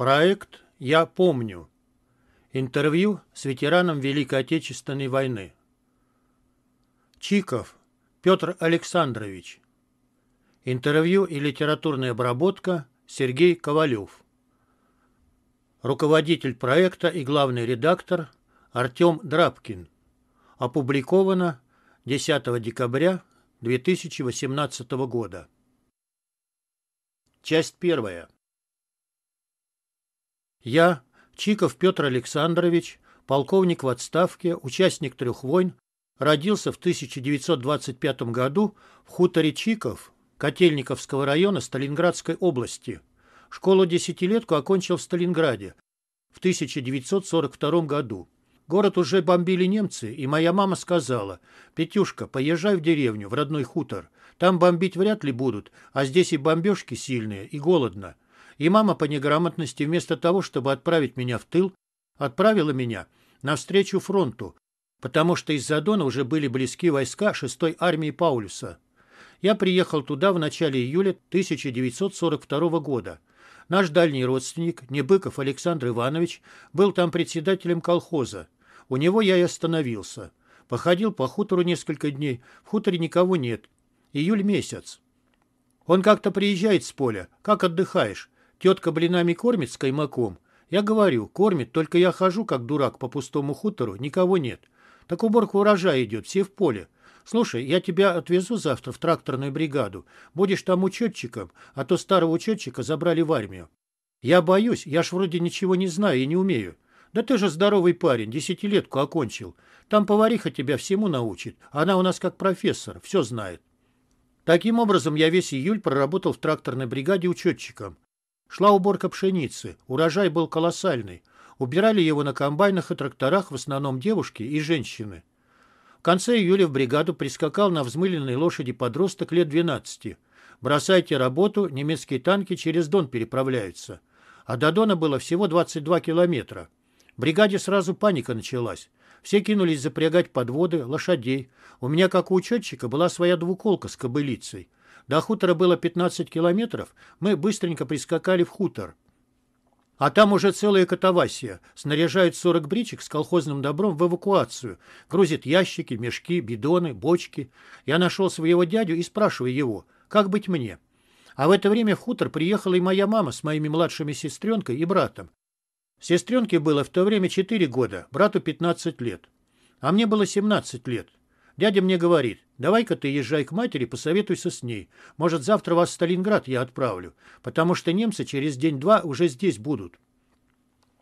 Проект «Я помню». Интервью с ветераном Великой Отечественной войны. Чиков Петр Александрович. Интервью и литературная обработка Сергей Ковалев. Руководитель проекта и главный редактор Артем Драбкин. Опубликовано 10 декабря 2018 года. Часть первая. Я, Чиков Петр Александрович, полковник в отставке, участник трех войн, родился в 1925 году в хуторе Чиков Котельниковского района Сталинградской области. Школу-десятилетку окончил в Сталинграде в 1942 году. Город уже бомбили немцы, и моя мама сказала, «Петюшка, поезжай в деревню, в родной хутор. Там бомбить вряд ли будут, а здесь и бомбежки сильные, и голодно». И мама по неграмотности, вместо того, чтобы отправить меня в тыл, отправила меня навстречу фронту, потому что из-за Дона уже были близки войска 6-й армии Паулюса. Я приехал туда в начале июля 1942 года. Наш дальний родственник, Небыков Александр Иванович, был там председателем колхоза. У него я и остановился. Походил по хутору несколько дней. В хуторе никого нет. Июль месяц. Он как-то приезжает с поля. Как отдыхаешь? Тетка блинами кормит с каймаком. Я говорю, кормит, только я хожу, как дурак, по пустому хутору, никого нет. Так уборка урожая идет, все в поле. Слушай, я тебя отвезу завтра в тракторную бригаду. Будешь там учетчиком, а то старого учетчика забрали в армию. Я боюсь, я ж вроде ничего не знаю и не умею. Да ты же здоровый парень, десятилетку окончил. Там повариха тебя всему научит. Она у нас как профессор, все знает. Таким образом, я весь июль проработал в тракторной бригаде учетчиком. Шла уборка пшеницы, урожай был колоссальный. Убирали его на комбайнах и тракторах в основном девушки и женщины. В конце июля в бригаду прискакал на взмыленной лошади подросток лет 12. «Бросайте работу, немецкие танки через Дон переправляются». А до Дона было всего 22 километра. В бригаде сразу паника началась. Все кинулись запрягать подводы, лошадей. У меня, как у учетчика, была своя двуколка с кобылицей. До хутора было 15 километров, мы быстренько прискакали в хутор. А там уже целая катавасия. Снаряжают 40 бричек с колхозным добром в эвакуацию. Грузят ящики, мешки, бидоны, бочки. Я нашел своего дядю и спрашиваю его, как быть мне? А в это время в хутор приехала и моя мама с моими младшими сестренкой и братом. Сестренке было в то время 4 года, брату 15 лет. А мне было 17 лет. Дядя мне говорит, давай-ка ты езжай к матери, посоветуйся с ней. Может, завтра вас в Сталинград я отправлю, потому что немцы через день-два уже здесь будут.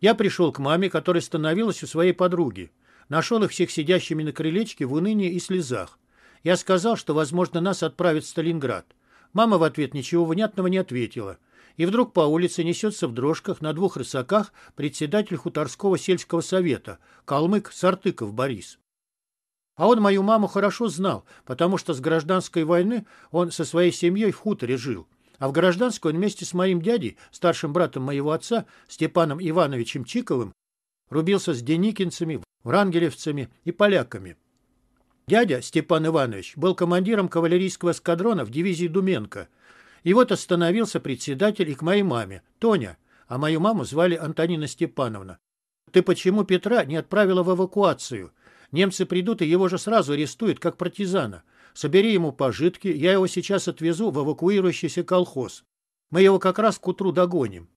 Я пришел к маме, которая становилась у своей подруги. Нашел их всех сидящими на крылечке в унынии и слезах. Я сказал, что, возможно, нас отправят в Сталинград. Мама в ответ ничего внятного не ответила. И вдруг по улице несется в дрожках на двух рысаках председатель хуторского сельского совета, калмык Сартыков Борис. А он мою маму хорошо знал, потому что с гражданской войны он со своей семьей в хуторе жил. А в гражданскую он вместе с моим дядей, старшим братом моего отца, Степаном Ивановичем Чиковым, рубился с деникинцами, врангелевцами и поляками. Дядя Степан Иванович был командиром кавалерийского эскадрона в дивизии Думенко. И вот остановился председатель и к моей маме, Тоня, а мою маму звали Антонина Степановна. «Ты почему Петра не отправила в эвакуацию?» Немцы придут и его же сразу арестуют, как партизана. Собери ему пожитки, я его сейчас отвезу в эвакуирующийся колхоз. Мы его как раз к утру догоним».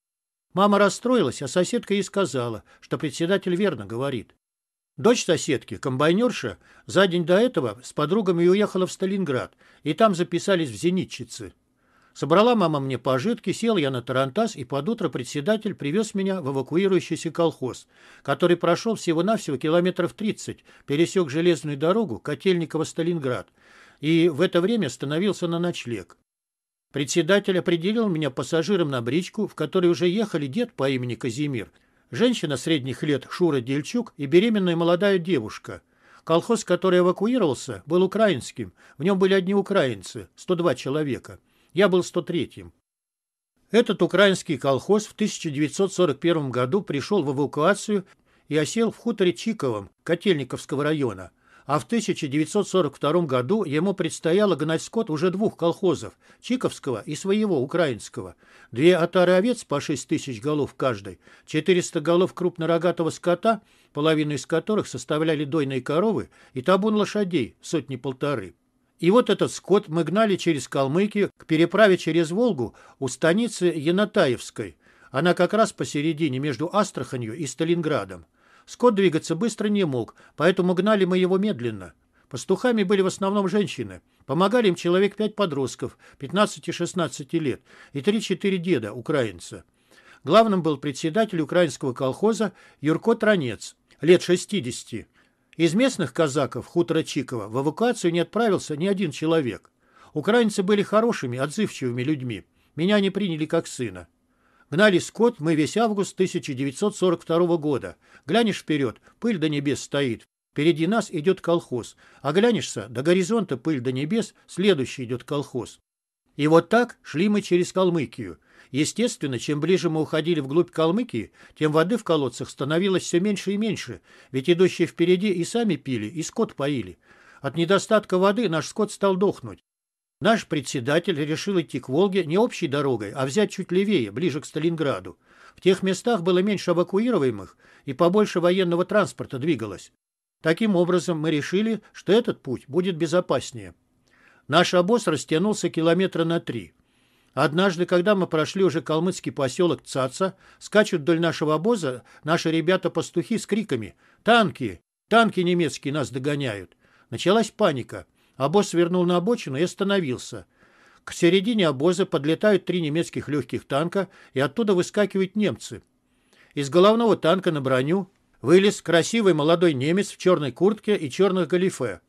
Мама расстроилась, а соседка ей сказала, что председатель верно говорит. Дочь соседки, комбайнерша, за день до этого с подругами уехала в Сталинград, и там записались в зенитчицы. Собрала мама мне пожитки, сел я на тарантас, и под утро председатель привез меня в эвакуирующийся колхоз, который прошел всего-навсего километров 30, пересек железную дорогу Котельниково-Сталинград, и в это время остановился на ночлег. Председатель определил меня пассажиром на бричку, в которой уже ехали дед по имени Казимир, женщина средних лет Шура Дельчук и беременная молодая девушка. Колхоз, который эвакуировался, был украинским, в нем были одни украинцы, 102 человека. Я был 103-м. Этот украинский колхоз в 1941 году пришел в эвакуацию и осел в хуторе Чиковом Котельниковского района, а в 1942 году ему предстояло гнать скот уже двух колхозов – Чиковского и своего, украинского. Две отары овец по 6 тысяч голов каждой, 400 голов крупнорогатого скота, половину из которых составляли дойные коровы и табун лошадей – сотни-полторы – и вот этот скот мы гнали через Калмыкию к переправе через Волгу у станицы Янатаевской. Она как раз посередине между Астраханью и Сталинградом. Скот двигаться быстро не мог, поэтому гнали мы его медленно. Пастухами были в основном женщины. Помогали им человек пять подростков, 15-16 лет, и 3-4 деда, украинца. Главным был председатель украинского колхоза Юрко Транец, лет 60. Из местных казаков хутора Чикова в эвакуацию не отправился ни один человек. Украинцы были хорошими, отзывчивыми людьми. Меня не приняли как сына. Гнали скот мы весь август 1942 года. Глянешь вперед, пыль до небес стоит. Впереди нас идет колхоз. А глянешься, до горизонта пыль до небес, следующий идет колхоз. И вот так шли мы через Калмыкию. Естественно, чем ближе мы уходили вглубь Калмыкии, тем воды в колодцах становилось все меньше и меньше, ведь идущие впереди и сами пили, и скот поили. От недостатка воды наш скот стал дохнуть. Наш председатель решил идти к Волге не общей дорогой, а взять чуть левее, ближе к Сталинграду. В тех местах было меньше эвакуируемых и побольше военного транспорта двигалось. Таким образом, мы решили, что этот путь будет безопаснее. Наш обоз растянулся километра на три. Однажды, когда мы прошли уже калмыцкий поселок Цаца, скачут вдоль нашего обоза наши ребята-пастухи с криками «Танки! Танки немецкие нас догоняют!» Началась паника. Обоз свернул на обочину и остановился. К середине обоза подлетают три немецких легких танка, и оттуда выскакивают немцы. Из головного танка на броню вылез красивый молодой немец в черной куртке и черных галифе.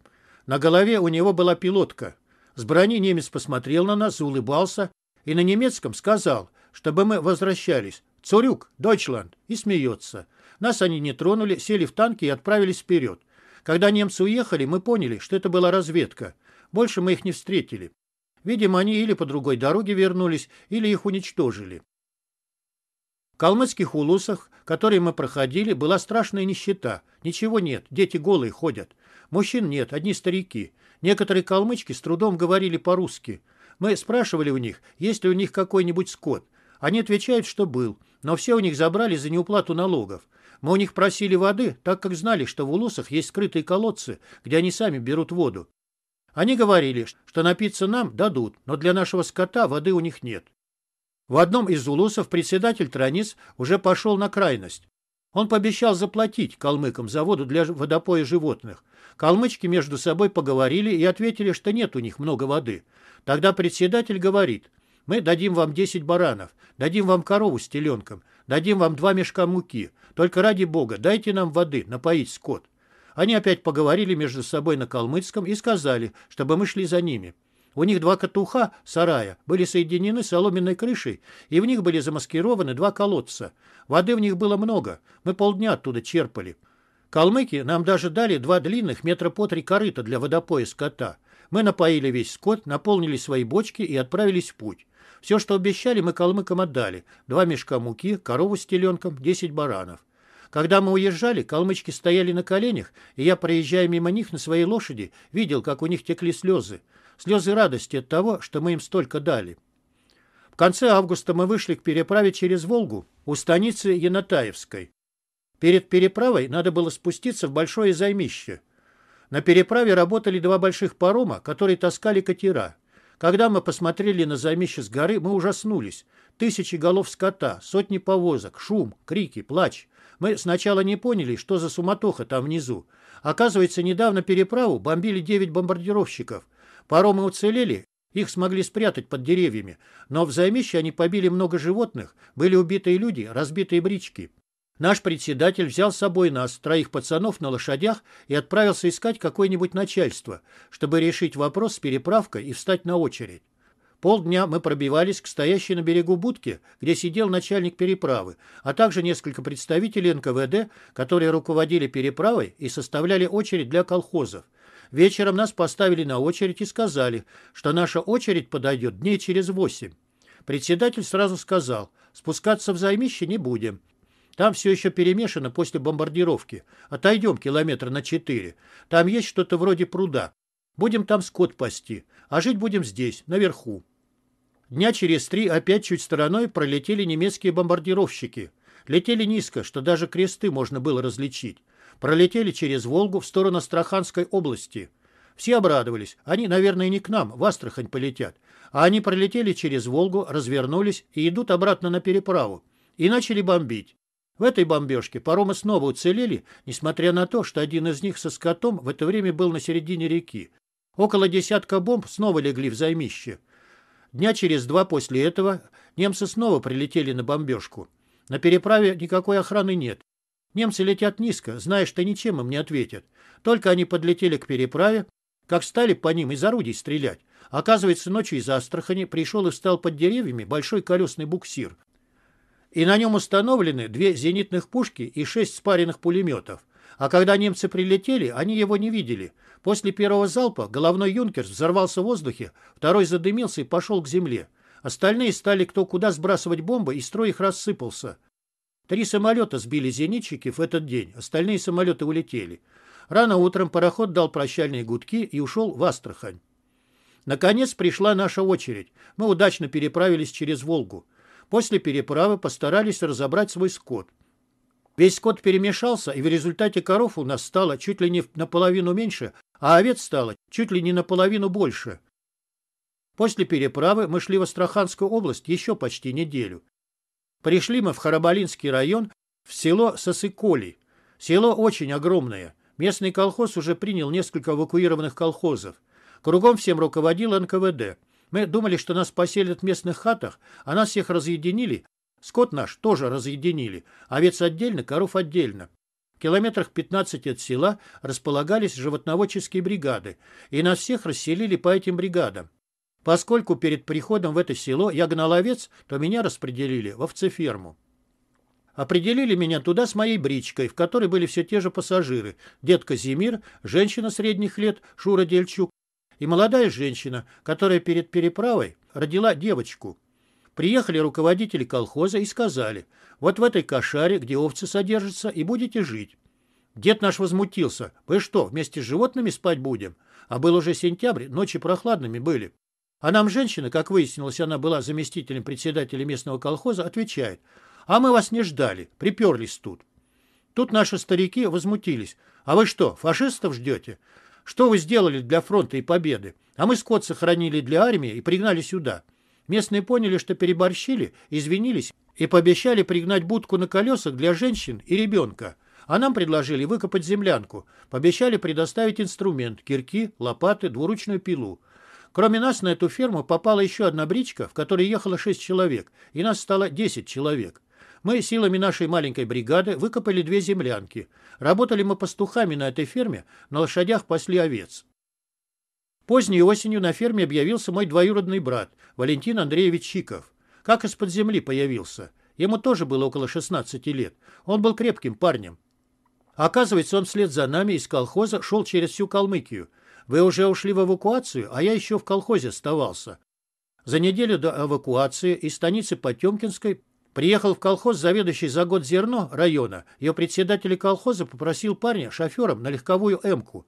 На голове у него была пилотка. С брони немец посмотрел на нас, улыбался, и на немецком сказал, чтобы мы возвращались. «Цурюк, Дойчланд!» и смеется. Нас они не тронули, сели в танки и отправились вперед. Когда немцы уехали, мы поняли, что это была разведка. Больше мы их не встретили. Видимо, они или по другой дороге вернулись, или их уничтожили. В калмыцких улусах, которые мы проходили, была страшная нищета. Ничего нет, дети голые ходят. Мужчин нет, одни старики. Некоторые калмычки с трудом говорили по-русски. Мы спрашивали у них, есть ли у них какой-нибудь скот. Они отвечают, что был, но все у них забрали за неуплату налогов. Мы у них просили воды, так как знали, что в улусах есть скрытые колодцы, где они сами берут воду. Они говорили, что напиться нам дадут, но для нашего скота воды у них нет. В одном из улусов председатель Транис уже пошел на крайность. Он пообещал заплатить калмыкам за воду для водопоя животных. Калмычки между собой поговорили и ответили, что нет у них много воды. Тогда председатель говорит, мы дадим вам 10 баранов, дадим вам корову с теленком, дадим вам два мешка муки. Только ради бога, дайте нам воды, напоить скот. Они опять поговорили между собой на калмыцком и сказали, чтобы мы шли за ними. У них два катуха сарая были соединены соломенной крышей, и в них были замаскированы два колодца. Воды в них было много, мы полдня оттуда черпали. Калмыки нам даже дали два длинных метра по три корыта для водопоя скота. Мы напоили весь скот, наполнили свои бочки и отправились в путь. Все, что обещали, мы калмыкам отдали. Два мешка муки, корову с теленком, десять баранов. Когда мы уезжали, калмычки стояли на коленях, и я, проезжая мимо них на своей лошади, видел, как у них текли слезы слезы радости от того, что мы им столько дали. В конце августа мы вышли к переправе через Волгу у станицы Янатаевской. Перед переправой надо было спуститься в большое займище. На переправе работали два больших парома, которые таскали катера. Когда мы посмотрели на займище с горы, мы ужаснулись. Тысячи голов скота, сотни повозок, шум, крики, плач. Мы сначала не поняли, что за суматоха там внизу. Оказывается, недавно переправу бомбили 9 бомбардировщиков, Паромы уцелели, их смогли спрятать под деревьями, но в займище они побили много животных, были убитые люди, разбитые брички. Наш председатель взял с собой нас, троих пацанов на лошадях, и отправился искать какое-нибудь начальство, чтобы решить вопрос с переправкой и встать на очередь. Полдня мы пробивались к стоящей на берегу будке, где сидел начальник переправы, а также несколько представителей НКВД, которые руководили переправой и составляли очередь для колхозов. Вечером нас поставили на очередь и сказали, что наша очередь подойдет дней через восемь. Председатель сразу сказал, спускаться в займище не будем. Там все еще перемешано после бомбардировки. Отойдем километра на четыре. Там есть что-то вроде пруда. Будем там скот пасти, а жить будем здесь, наверху. Дня через три опять чуть стороной пролетели немецкие бомбардировщики. Летели низко, что даже кресты можно было различить пролетели через Волгу в сторону Астраханской области. Все обрадовались. Они, наверное, не к нам, в Астрахань полетят. А они пролетели через Волгу, развернулись и идут обратно на переправу. И начали бомбить. В этой бомбежке паромы снова уцелели, несмотря на то, что один из них со скотом в это время был на середине реки. Около десятка бомб снова легли в займище. Дня через два после этого немцы снова прилетели на бомбежку. На переправе никакой охраны нет. Немцы летят низко, зная, что ничем им не ответят. Только они подлетели к переправе, как стали по ним из орудий стрелять. Оказывается, ночью из Астрахани пришел и встал под деревьями большой колесный буксир. И на нем установлены две зенитных пушки и шесть спаренных пулеметов. А когда немцы прилетели, они его не видели. После первого залпа головной юнкер взорвался в воздухе, второй задымился и пошел к земле. Остальные стали кто куда сбрасывать бомбы, и строй их рассыпался. Три самолета сбили зенитчики в этот день, остальные самолеты улетели. Рано утром пароход дал прощальные гудки и ушел в Астрахань. Наконец пришла наша очередь. Мы удачно переправились через Волгу. После переправы постарались разобрать свой скот. Весь скот перемешался, и в результате коров у нас стало чуть ли не наполовину меньше, а овец стало чуть ли не наполовину больше. После переправы мы шли в Астраханскую область еще почти неделю. Пришли мы в Харабалинский район, в село Сосыколи. Село очень огромное. Местный колхоз уже принял несколько эвакуированных колхозов. Кругом всем руководил НКВД. Мы думали, что нас поселят в местных хатах, а нас всех разъединили. Скот наш тоже разъединили. Овец отдельно, коров отдельно. В километрах 15 от села располагались животноводческие бригады, и нас всех расселили по этим бригадам. Поскольку перед приходом в это село я гнал овец, то меня распределили в овцеферму. Определили меня туда с моей бричкой, в которой были все те же пассажиры. Дед Казимир, женщина средних лет, Шура Дельчук, и молодая женщина, которая перед переправой родила девочку. Приехали руководители колхоза и сказали, вот в этой кошаре, где овцы содержатся, и будете жить. Дед наш возмутился. Вы что, вместе с животными спать будем? А был уже сентябрь, ночи прохладными были. А нам женщина, как выяснилось, она была заместителем председателя местного колхоза, отвечает, «А мы вас не ждали, приперлись тут». Тут наши старики возмутились. «А вы что, фашистов ждете? Что вы сделали для фронта и победы? А мы скот сохранили для армии и пригнали сюда». Местные поняли, что переборщили, извинились и пообещали пригнать будку на колесах для женщин и ребенка. А нам предложили выкопать землянку. Пообещали предоставить инструмент – кирки, лопаты, двуручную пилу. Кроме нас на эту ферму попала еще одна бричка, в которой ехало шесть человек, и нас стало десять человек. Мы силами нашей маленькой бригады выкопали две землянки. Работали мы пастухами на этой ферме, на лошадях пасли овец. Поздней осенью на ферме объявился мой двоюродный брат, Валентин Андреевич Чиков. Как из-под земли появился. Ему тоже было около 16 лет. Он был крепким парнем. Оказывается, он вслед за нами из колхоза шел через всю Калмыкию – вы уже ушли в эвакуацию, а я еще в колхозе оставался. За неделю до эвакуации из станицы Потемкинской приехал в колхоз заведующий за год зерно района. Ее председатель колхоза попросил парня шофером на легковую «Эмку».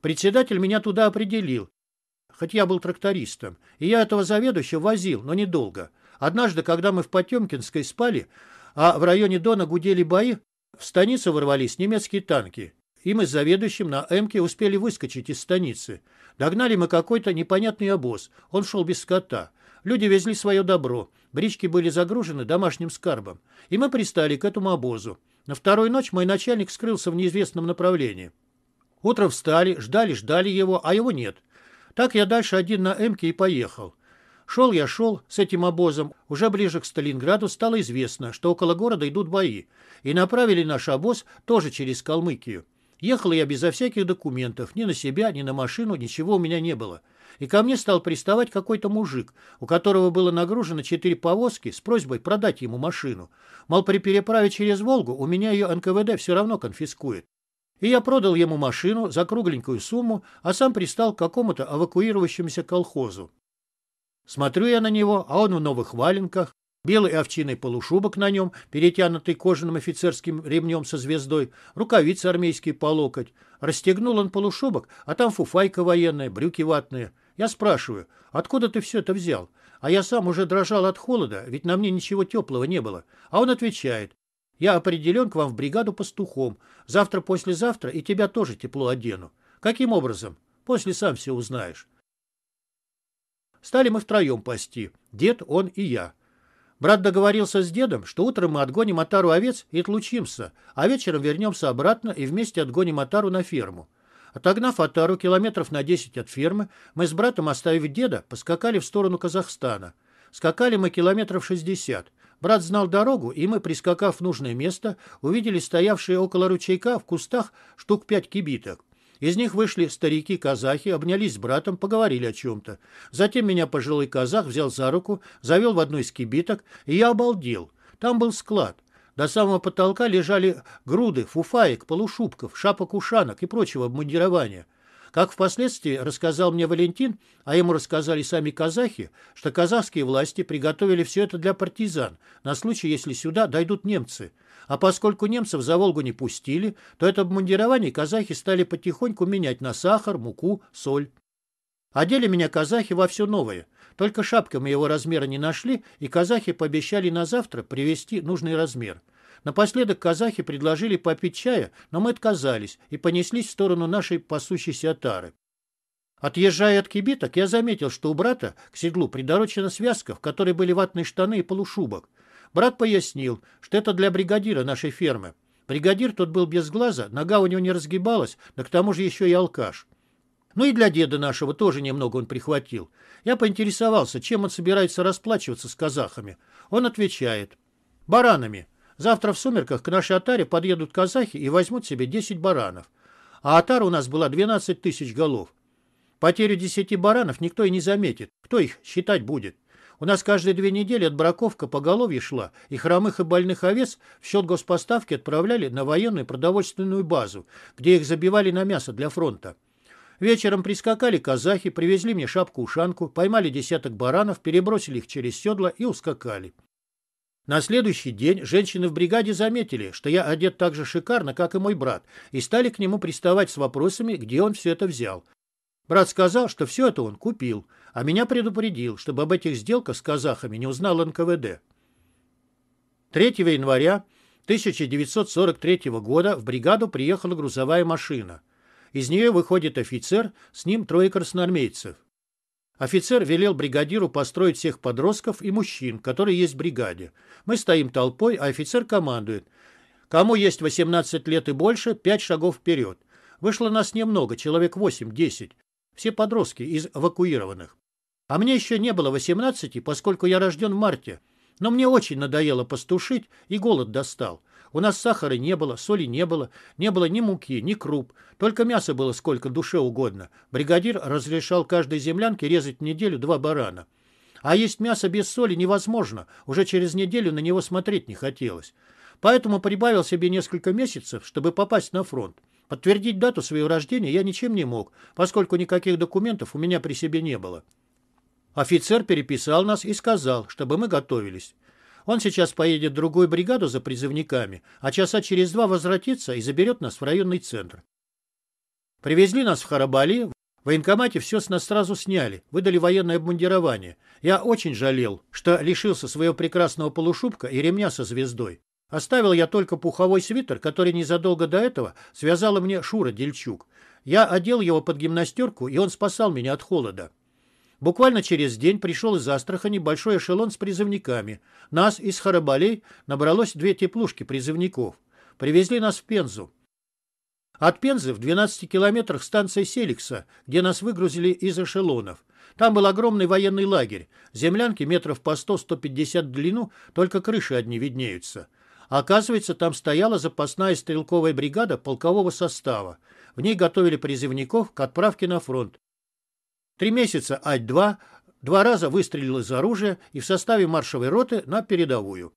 Председатель меня туда определил, хоть я был трактористом, и я этого заведующего возил, но недолго. Однажды, когда мы в Потемкинской спали, а в районе Дона гудели бои, в станицу ворвались немецкие танки и мы с заведующим на «Эмке» успели выскочить из станицы. Догнали мы какой-то непонятный обоз. Он шел без скота. Люди везли свое добро. Брички были загружены домашним скарбом. И мы пристали к этому обозу. На вторую ночь мой начальник скрылся в неизвестном направлении. Утром встали, ждали-ждали его, а его нет. Так я дальше один на «Эмке» и поехал. Шел я шел с этим обозом. Уже ближе к Сталинграду стало известно, что около города идут бои. И направили наш обоз тоже через Калмыкию. Ехал я безо всяких документов, ни на себя, ни на машину, ничего у меня не было. И ко мне стал приставать какой-то мужик, у которого было нагружено четыре повозки с просьбой продать ему машину. Мол, при переправе через Волгу у меня ее НКВД все равно конфискует. И я продал ему машину за кругленькую сумму, а сам пристал к какому-то эвакуирующемуся колхозу. Смотрю я на него, а он в новых валенках, Белый овчиный полушубок на нем, перетянутый кожаным офицерским ремнем со звездой, рукавицы армейские по локоть. Расстегнул он полушубок, а там фуфайка военная, брюки ватные. Я спрашиваю, откуда ты все это взял? А я сам уже дрожал от холода, ведь на мне ничего теплого не было. А он отвечает, я определен к вам в бригаду пастухом. Завтра-послезавтра и тебя тоже тепло одену. Каким образом? После сам все узнаешь. Стали мы втроем пасти. Дед, он и я. Брат договорился с дедом, что утром мы отгоним атару овец и отлучимся, а вечером вернемся обратно и вместе отгоним атару на ферму. Отогнав атару километров на 10 от фермы, мы с братом, оставив деда, поскакали в сторону Казахстана. Скакали мы километров 60. Брат знал дорогу, и мы, прискакав в нужное место, увидели стоявшие около ручейка в кустах штук пять кибиток. Из них вышли старики-казахи, обнялись с братом, поговорили о чем-то. Затем меня пожилой казах взял за руку, завел в одну из кибиток, и я обалдел. Там был склад. До самого потолка лежали груды, фуфаек, полушубков, шапок-ушанок и прочего обмундирования. Как впоследствии рассказал мне Валентин, а ему рассказали сами казахи, что казахские власти приготовили все это для партизан, на случай, если сюда дойдут немцы. А поскольку немцев за Волгу не пустили, то это обмундирование казахи стали потихоньку менять на сахар, муку, соль. Одели меня казахи во все новое. Только шапка моего размера не нашли, и казахи пообещали на завтра привезти нужный размер. Напоследок казахи предложили попить чая, но мы отказались и понеслись в сторону нашей пасущейся отары. Отъезжая от кибиток, я заметил, что у брата к седлу придорочена связка, в которой были ватные штаны и полушубок. Брат пояснил, что это для бригадира нашей фермы. Бригадир тот был без глаза, нога у него не разгибалась, но к тому же еще и алкаш. Ну и для деда нашего тоже немного он прихватил. Я поинтересовался, чем он собирается расплачиваться с казахами. Он отвечает. «Баранами». Завтра в сумерках к нашей отаре подъедут казахи и возьмут себе 10 баранов. А отара у нас была 12 тысяч голов. Потерю 10 баранов никто и не заметит. Кто их считать будет? У нас каждые две недели отбраковка голове шла, и хромых и больных овец в счет госпоставки отправляли на военную продовольственную базу, где их забивали на мясо для фронта. Вечером прискакали казахи, привезли мне шапку-ушанку, поймали десяток баранов, перебросили их через седла и ускакали. На следующий день женщины в бригаде заметили, что я одет так же шикарно, как и мой брат, и стали к нему приставать с вопросами, где он все это взял. Брат сказал, что все это он купил, а меня предупредил, чтобы об этих сделках с казахами не узнал НКВД. 3 января 1943 года в бригаду приехала грузовая машина. Из нее выходит офицер, с ним трое красноармейцев. Офицер велел бригадиру построить всех подростков и мужчин, которые есть в бригаде. Мы стоим толпой, а офицер командует. Кому есть 18 лет и больше, 5 шагов вперед. Вышло нас немного, человек 8-10. Все подростки из эвакуированных. А мне еще не было 18, поскольку я рожден в марте. Но мне очень надоело пастушить, и голод достал. У нас сахара не было, соли не было, не было ни муки, ни круп. Только мяса было сколько душе угодно. Бригадир разрешал каждой землянке резать в неделю два барана. А есть мясо без соли невозможно. Уже через неделю на него смотреть не хотелось. Поэтому прибавил себе несколько месяцев, чтобы попасть на фронт. Подтвердить дату своего рождения я ничем не мог, поскольку никаких документов у меня при себе не было. Офицер переписал нас и сказал, чтобы мы готовились. Он сейчас поедет в другую бригаду за призывниками, а часа через два возвратится и заберет нас в районный центр. Привезли нас в Харабали. В военкомате все с нас сразу сняли, выдали военное обмундирование. Я очень жалел, что лишился своего прекрасного полушубка и ремня со звездой. Оставил я только пуховой свитер, который незадолго до этого связала мне Шура Дельчук. Я одел его под гимнастерку, и он спасал меня от холода. Буквально через день пришел из Астрахани большой эшелон с призывниками. Нас из Харабалей набралось две теплушки призывников. Привезли нас в Пензу. От Пензы в 12 километрах станция Селикса, где нас выгрузили из эшелонов. Там был огромный военный лагерь. Землянки метров по 100-150 в длину, только крыши одни виднеются. Оказывается, там стояла запасная стрелковая бригада полкового состава. В ней готовили призывников к отправке на фронт. Три месяца Ать-2 два раза выстрелил из оружия и в составе маршевой роты на передовую.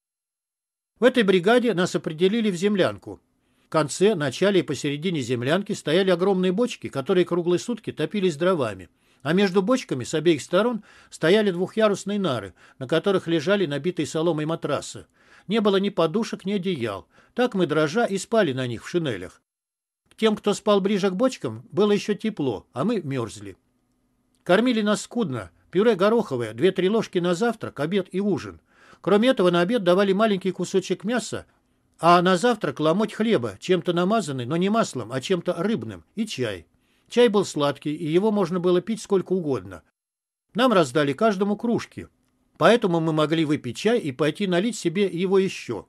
В этой бригаде нас определили в землянку. В конце, начале и посередине землянки стояли огромные бочки, которые круглые сутки топились дровами. А между бочками с обеих сторон стояли двухъярусные нары, на которых лежали набитые соломой матрасы. Не было ни подушек, ни одеял. Так мы, дрожа, и спали на них в шинелях. Тем, кто спал ближе к бочкам, было еще тепло, а мы мерзли. Кормили нас скудно. Пюре гороховое, две-три ложки на завтрак, обед и ужин. Кроме этого, на обед давали маленький кусочек мяса, а на завтрак ломоть хлеба, чем-то намазанный, но не маслом, а чем-то рыбным, и чай. Чай был сладкий, и его можно было пить сколько угодно. Нам раздали каждому кружки, поэтому мы могли выпить чай и пойти налить себе его еще.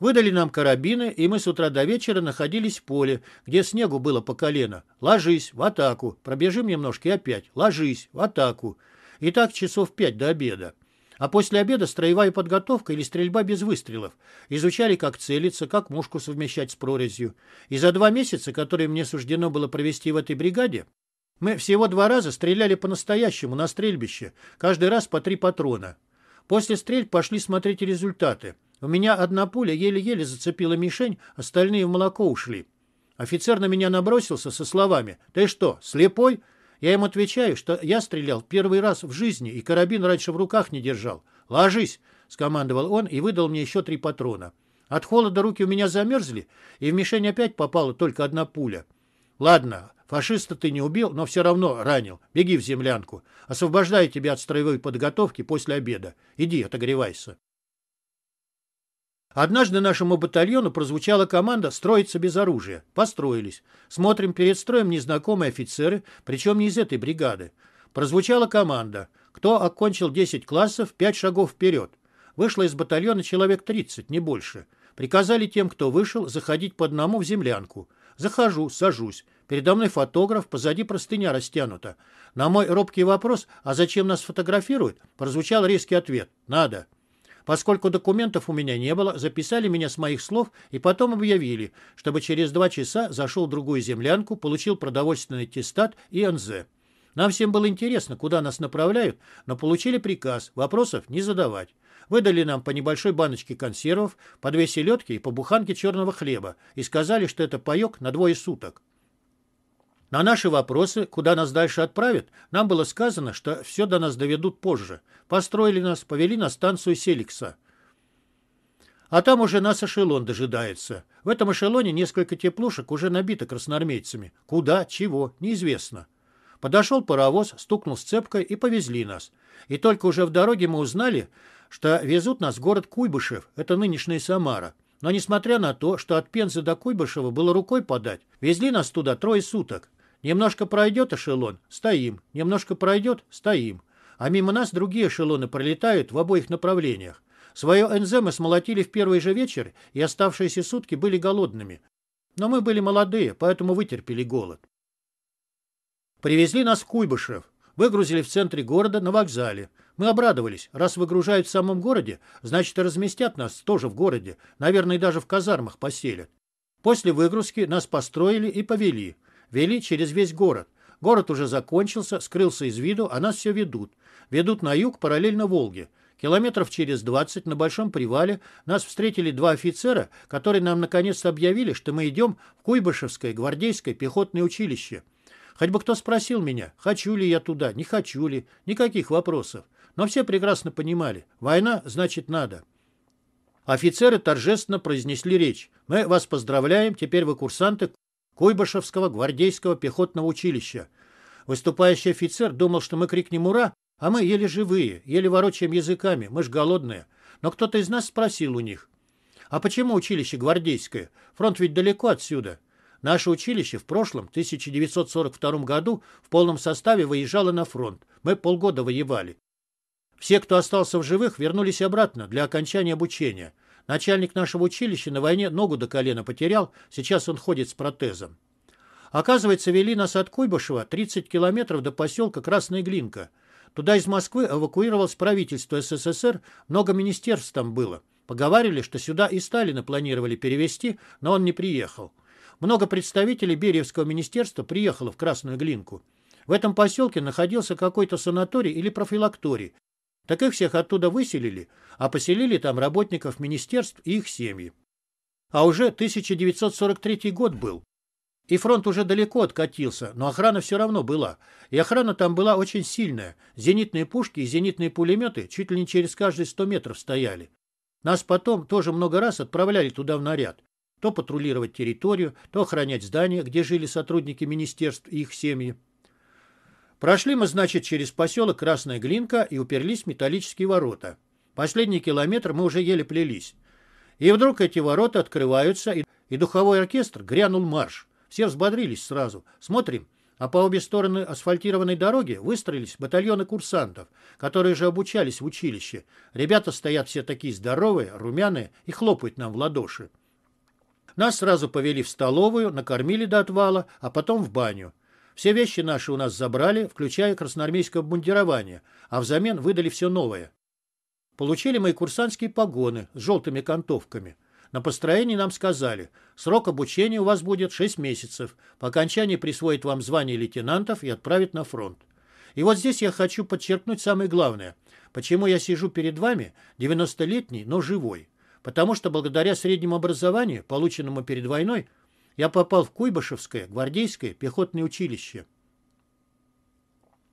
Выдали нам карабины, и мы с утра до вечера находились в поле, где снегу было по колено. Ложись, в атаку. Пробежим немножко и опять. Ложись, в атаку. И так часов пять до обеда. А после обеда строевая подготовка или стрельба без выстрелов. Изучали, как целиться, как мушку совмещать с прорезью. И за два месяца, которые мне суждено было провести в этой бригаде, мы всего два раза стреляли по-настоящему на стрельбище, каждый раз по три патрона. После стрельб пошли смотреть результаты. У меня одна пуля еле-еле зацепила мишень, остальные в молоко ушли. Офицер на меня набросился со словами «Ты что, слепой?» Я им отвечаю, что я стрелял первый раз в жизни и карабин раньше в руках не держал. «Ложись!» — скомандовал он и выдал мне еще три патрона. От холода руки у меня замерзли, и в мишень опять попала только одна пуля. «Ладно, фашиста ты не убил, но все равно ранил. Беги в землянку. Освобождаю тебя от строевой подготовки после обеда. Иди, отогревайся». Однажды нашему батальону прозвучала команда «Строиться без оружия». Построились. Смотрим перед строем незнакомые офицеры, причем не из этой бригады. Прозвучала команда «Кто окончил 10 классов, 5 шагов вперед». Вышло из батальона человек 30, не больше. Приказали тем, кто вышел, заходить по одному в землянку. Захожу, сажусь. Передо мной фотограф, позади простыня растянута. На мой робкий вопрос «А зачем нас фотографируют?» прозвучал резкий ответ «Надо». Поскольку документов у меня не было, записали меня с моих слов и потом объявили, чтобы через два часа зашел в другую землянку, получил продовольственный аттестат и НЗ. Нам всем было интересно, куда нас направляют, но получили приказ вопросов не задавать. Выдали нам по небольшой баночке консервов, по две селедки и по буханке черного хлеба и сказали, что это паек на двое суток. На наши вопросы, куда нас дальше отправят, нам было сказано, что все до нас доведут позже. Построили нас, повели на станцию Селикса. А там уже нас эшелон дожидается. В этом эшелоне несколько теплушек уже набито красноармейцами. Куда, чего, неизвестно. Подошел паровоз, стукнул с цепкой и повезли нас. И только уже в дороге мы узнали, что везут нас в город Куйбышев, это нынешняя Самара. Но несмотря на то, что от Пензы до Куйбышева было рукой подать, везли нас туда трое суток. Немножко пройдет эшелон – стоим. Немножко пройдет – стоим. А мимо нас другие эшелоны пролетают в обоих направлениях. Свое НЗ мы смолотили в первый же вечер, и оставшиеся сутки были голодными. Но мы были молодые, поэтому вытерпели голод. Привезли нас в Куйбышев. Выгрузили в центре города на вокзале. Мы обрадовались. Раз выгружают в самом городе, значит, разместят нас тоже в городе. Наверное, даже в казармах поселят. После выгрузки нас построили и повели. Вели через весь город. Город уже закончился, скрылся из виду, а нас все ведут. Ведут на юг параллельно Волге. Километров через 20 на большом привале нас встретили два офицера, которые нам наконец объявили, что мы идем в Куйбышевское гвардейское пехотное училище. Хоть бы кто спросил меня, хочу ли я туда, не хочу ли, никаких вопросов. Но все прекрасно понимали, война значит надо. Офицеры торжественно произнесли речь. «Мы вас поздравляем, теперь вы курсанты Куйбышевского гвардейского пехотного училища. Выступающий офицер думал, что мы крикнем «Ура!», а мы еле живые, еле ворочаем языками, мы ж голодные. Но кто-то из нас спросил у них. «А почему училище гвардейское? Фронт ведь далеко отсюда». Наше училище в прошлом, 1942 году, в полном составе выезжало на фронт. Мы полгода воевали. Все, кто остался в живых, вернулись обратно для окончания обучения. Начальник нашего училища на войне ногу до колена потерял, сейчас он ходит с протезом. Оказывается, вели нас от Куйбышева 30 километров до поселка Красная Глинка. Туда из Москвы эвакуировалось правительство СССР, много министерств там было. Поговаривали, что сюда и Сталина планировали перевести, но он не приехал. Много представителей Бериевского министерства приехало в Красную Глинку. В этом поселке находился какой-то санаторий или профилакторий, так их всех оттуда выселили, а поселили там работников министерств и их семьи. А уже 1943 год был. И фронт уже далеко откатился, но охрана все равно была. И охрана там была очень сильная. Зенитные пушки и зенитные пулеметы чуть ли не через каждые 100 метров стояли. Нас потом тоже много раз отправляли туда в наряд. То патрулировать территорию, то охранять здания, где жили сотрудники министерств и их семьи. Прошли мы, значит, через поселок Красная Глинка и уперлись в металлические ворота. Последний километр мы уже еле плелись. И вдруг эти ворота открываются, и, и духовой оркестр грянул марш. Все взбодрились сразу. Смотрим, а по обе стороны асфальтированной дороги выстроились батальоны курсантов, которые же обучались в училище. Ребята стоят все такие здоровые, румяные и хлопают нам в ладоши. Нас сразу повели в столовую, накормили до отвала, а потом в баню. Все вещи наши у нас забрали, включая красноармейское обмундирование, а взамен выдали все новое. Получили мы и курсантские погоны с желтыми кантовками. На построении нам сказали, срок обучения у вас будет 6 месяцев, по окончании присвоит вам звание лейтенантов и отправит на фронт. И вот здесь я хочу подчеркнуть самое главное. Почему я сижу перед вами, 90-летний, но живой? Потому что благодаря среднему образованию, полученному перед войной, я попал в Куйбышевское гвардейское пехотное училище.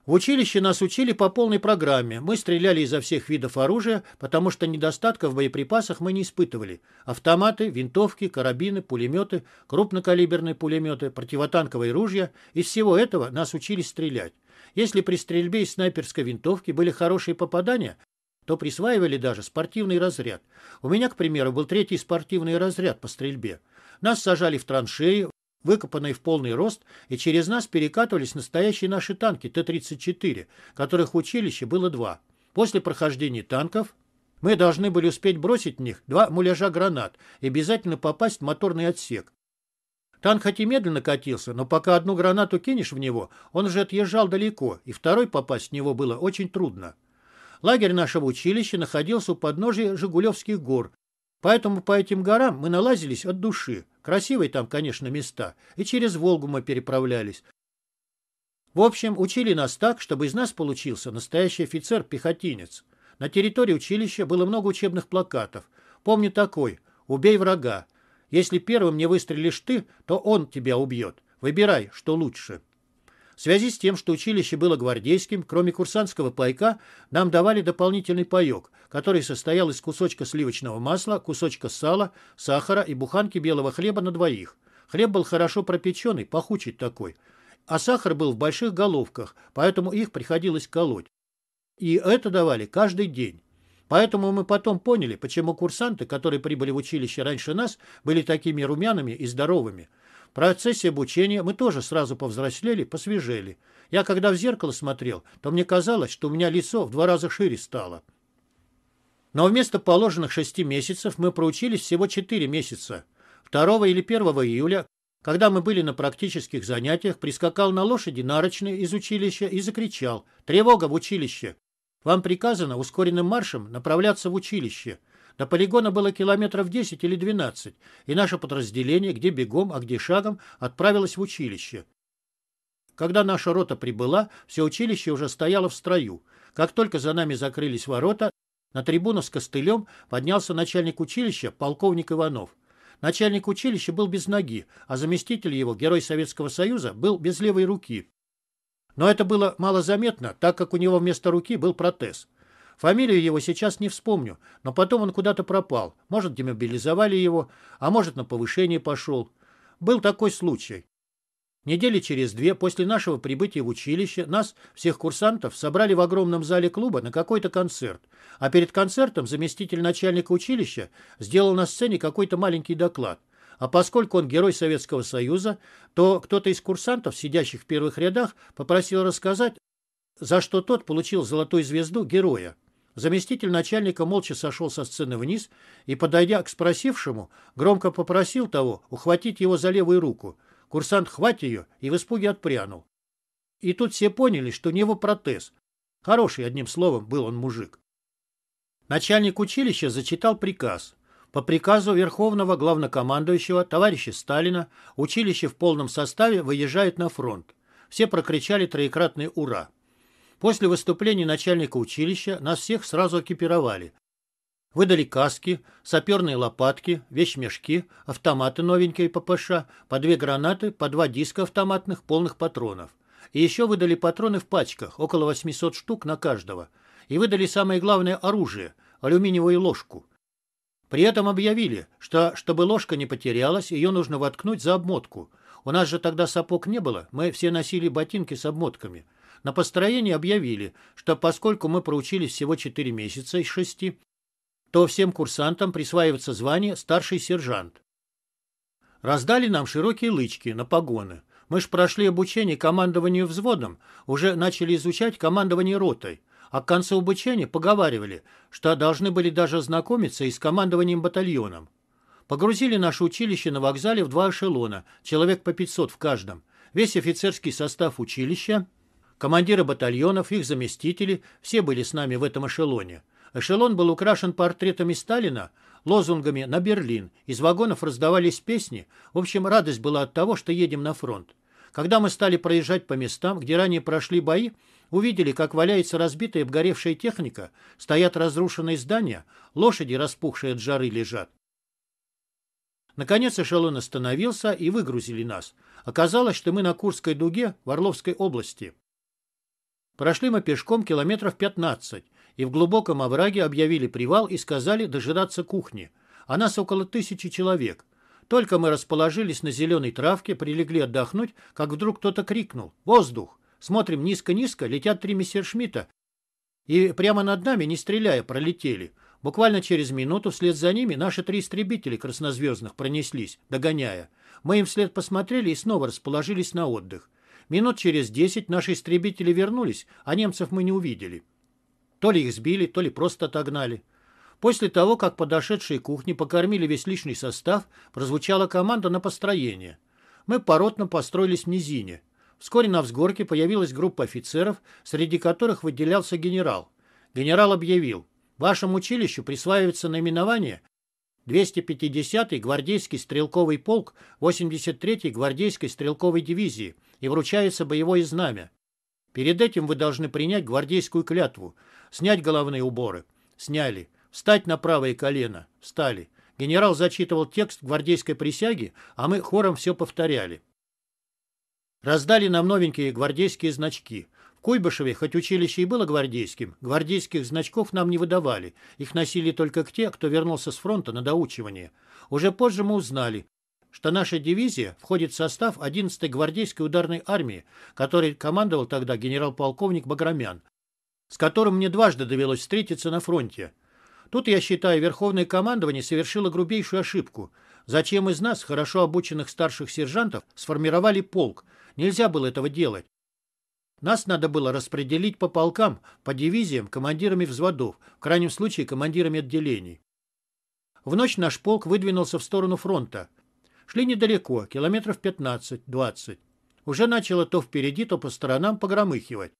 В училище нас учили по полной программе. Мы стреляли изо всех видов оружия, потому что недостатка в боеприпасах мы не испытывали. Автоматы, винтовки, карабины, пулеметы, крупнокалиберные пулеметы, противотанковые ружья. Из всего этого нас учили стрелять. Если при стрельбе из снайперской винтовки были хорошие попадания, то присваивали даже спортивный разряд. У меня, к примеру, был третий спортивный разряд по стрельбе – нас сажали в траншеи, выкопанные в полный рост, и через нас перекатывались настоящие наши танки Т-34, которых училище было два. После прохождения танков мы должны были успеть бросить в них два муляжа гранат и обязательно попасть в моторный отсек. Танк хоть и медленно катился, но пока одну гранату кинешь в него, он уже отъезжал далеко, и второй попасть в него было очень трудно. Лагерь нашего училища находился у подножия Жигулевских гор, Поэтому по этим горам мы налазились от души. Красивые там, конечно, места. И через Волгу мы переправлялись. В общем, учили нас так, чтобы из нас получился настоящий офицер-пехотинец. На территории училища было много учебных плакатов. Помню такой «Убей врага». Если первым не выстрелишь ты, то он тебя убьет. Выбирай, что лучше. В связи с тем, что училище было гвардейским, кроме курсантского пайка, нам давали дополнительный паек, который состоял из кусочка сливочного масла, кусочка сала, сахара и буханки белого хлеба на двоих. Хлеб был хорошо пропеченный, пахучий такой, а сахар был в больших головках, поэтому их приходилось колоть. И это давали каждый день. Поэтому мы потом поняли, почему курсанты, которые прибыли в училище раньше нас, были такими румяными и здоровыми – процессе обучения мы тоже сразу повзрослели, посвежели. Я когда в зеркало смотрел, то мне казалось, что у меня лицо в два раза шире стало. Но вместо положенных шести месяцев мы проучились всего четыре месяца. 2 или 1 июля, когда мы были на практических занятиях, прискакал на лошади нарочный из училища и закричал «Тревога в училище! Вам приказано ускоренным маршем направляться в училище. До полигона было километров 10 или 12, и наше подразделение, где бегом, а где шагом, отправилось в училище. Когда наша рота прибыла, все училище уже стояло в строю. Как только за нами закрылись ворота, на трибуну с костылем поднялся начальник училища, полковник Иванов. Начальник училища был без ноги, а заместитель его, герой Советского Союза, был без левой руки. Но это было малозаметно, так как у него вместо руки был протез. Фамилию его сейчас не вспомню, но потом он куда-то пропал. Может, демобилизовали его, а может, на повышение пошел. Был такой случай. Недели через две после нашего прибытия в училище нас, всех курсантов, собрали в огромном зале клуба на какой-то концерт. А перед концертом заместитель начальника училища сделал на сцене какой-то маленький доклад. А поскольку он герой Советского Союза, то кто-то из курсантов, сидящих в первых рядах, попросил рассказать, за что тот получил золотую звезду героя. Заместитель начальника молча сошел со сцены вниз и, подойдя к спросившему, громко попросил того ухватить его за левую руку. Курсант хватит ее и в испуге отпрянул. И тут все поняли, что у него протез. Хороший, одним словом, был он мужик. Начальник училища зачитал приказ. По приказу Верховного главнокомандующего товарища Сталина училище в полном составе выезжает на фронт. Все прокричали троекратное «Ура!». После выступления начальника училища нас всех сразу экипировали. Выдали каски, саперные лопатки, вещмешки, автоматы новенькие ППШ, по две гранаты, по два диска автоматных полных патронов. И еще выдали патроны в пачках, около 800 штук на каждого. И выдали самое главное оружие – алюминиевую ложку. При этом объявили, что, чтобы ложка не потерялась, ее нужно воткнуть за обмотку. У нас же тогда сапог не было, мы все носили ботинки с обмотками – на построении объявили, что поскольку мы проучились всего 4 месяца из 6, то всем курсантам присваивается звание «старший сержант». Раздали нам широкие лычки на погоны. Мы ж прошли обучение командованию взводом, уже начали изучать командование ротой, а к концу обучения поговаривали, что должны были даже ознакомиться и с командованием батальоном. Погрузили наше училище на вокзале в два эшелона, человек по 500 в каждом. Весь офицерский состав училища Командиры батальонов, их заместители, все были с нами в этом эшелоне. Эшелон был украшен портретами Сталина, лозунгами «На Берлин». Из вагонов раздавались песни. В общем, радость была от того, что едем на фронт. Когда мы стали проезжать по местам, где ранее прошли бои, увидели, как валяется разбитая обгоревшая техника, стоят разрушенные здания, лошади, распухшие от жары, лежат. Наконец эшелон остановился и выгрузили нас. Оказалось, что мы на Курской дуге в Орловской области. Прошли мы пешком километров 15 и в глубоком овраге объявили привал и сказали дожидаться кухни. А нас около тысячи человек. Только мы расположились на зеленой травке, прилегли отдохнуть, как вдруг кто-то крикнул «Воздух!». Смотрим низко-низко, летят три мессершмитта. И прямо над нами, не стреляя, пролетели. Буквально через минуту вслед за ними наши три истребителя краснозвездных пронеслись, догоняя. Мы им вслед посмотрели и снова расположились на отдых. Минут через десять наши истребители вернулись, а немцев мы не увидели. То ли их сбили, то ли просто отогнали. После того, как подошедшие кухни покормили весь личный состав, прозвучала команда на построение. Мы поротно построились в низине. Вскоре на взгорке появилась группа офицеров, среди которых выделялся генерал. Генерал объявил, вашему училищу присваивается наименование 250-й гвардейский стрелковый полк 83-й гвардейской стрелковой дивизии и вручается боевое знамя. Перед этим вы должны принять гвардейскую клятву, снять головные уборы. Сняли. Встать на правое колено. Встали. Генерал зачитывал текст гвардейской присяги, а мы хором все повторяли. Раздали нам новенькие гвардейские значки. Куйбышеве, хоть училище и было гвардейским, гвардейских значков нам не выдавали. Их носили только те, кто вернулся с фронта на доучивание. Уже позже мы узнали, что наша дивизия входит в состав 11-й гвардейской ударной армии, которой командовал тогда генерал-полковник Баграмян, с которым мне дважды довелось встретиться на фронте. Тут, я считаю, Верховное командование совершило грубейшую ошибку. Зачем из нас, хорошо обученных старших сержантов, сформировали полк? Нельзя было этого делать. Нас надо было распределить по полкам, по дивизиям, командирами взводов, в крайнем случае командирами отделений. В ночь наш полк выдвинулся в сторону фронта. Шли недалеко, километров 15-20. Уже начало то впереди, то по сторонам погромыхивать.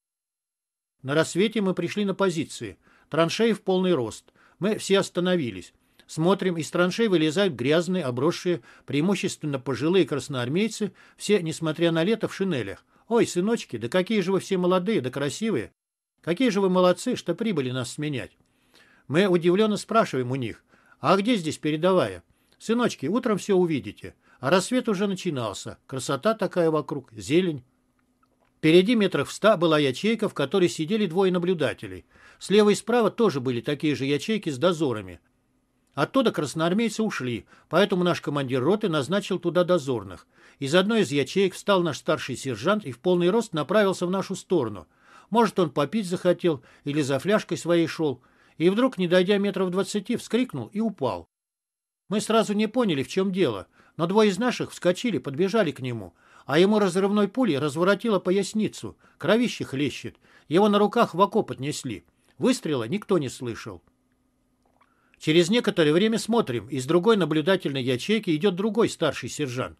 На рассвете мы пришли на позиции. Траншеи в полный рост. Мы все остановились. Смотрим, из траншей вылезают грязные, обросшие, преимущественно пожилые красноармейцы, все, несмотря на лето, в шинелях. «Ой, сыночки, да какие же вы все молодые, да красивые! Какие же вы молодцы, что прибыли нас сменять!» Мы удивленно спрашиваем у них, «А где здесь передовая?» «Сыночки, утром все увидите, а рассвет уже начинался, красота такая вокруг, зелень». Впереди метров в ста была ячейка, в которой сидели двое наблюдателей. Слева и справа тоже были такие же ячейки с дозорами. Оттуда красноармейцы ушли, поэтому наш командир роты назначил туда дозорных. Из одной из ячеек встал наш старший сержант и в полный рост направился в нашу сторону. Может, он попить захотел или за фляжкой своей шел. И вдруг, не дойдя метров двадцати, вскрикнул и упал. Мы сразу не поняли, в чем дело, но двое из наших вскочили, подбежали к нему, а ему разрывной пулей разворотило поясницу, кровище хлещет, его на руках в окоп отнесли. Выстрела никто не слышал. Через некоторое время смотрим, из другой наблюдательной ячейки идет другой старший сержант.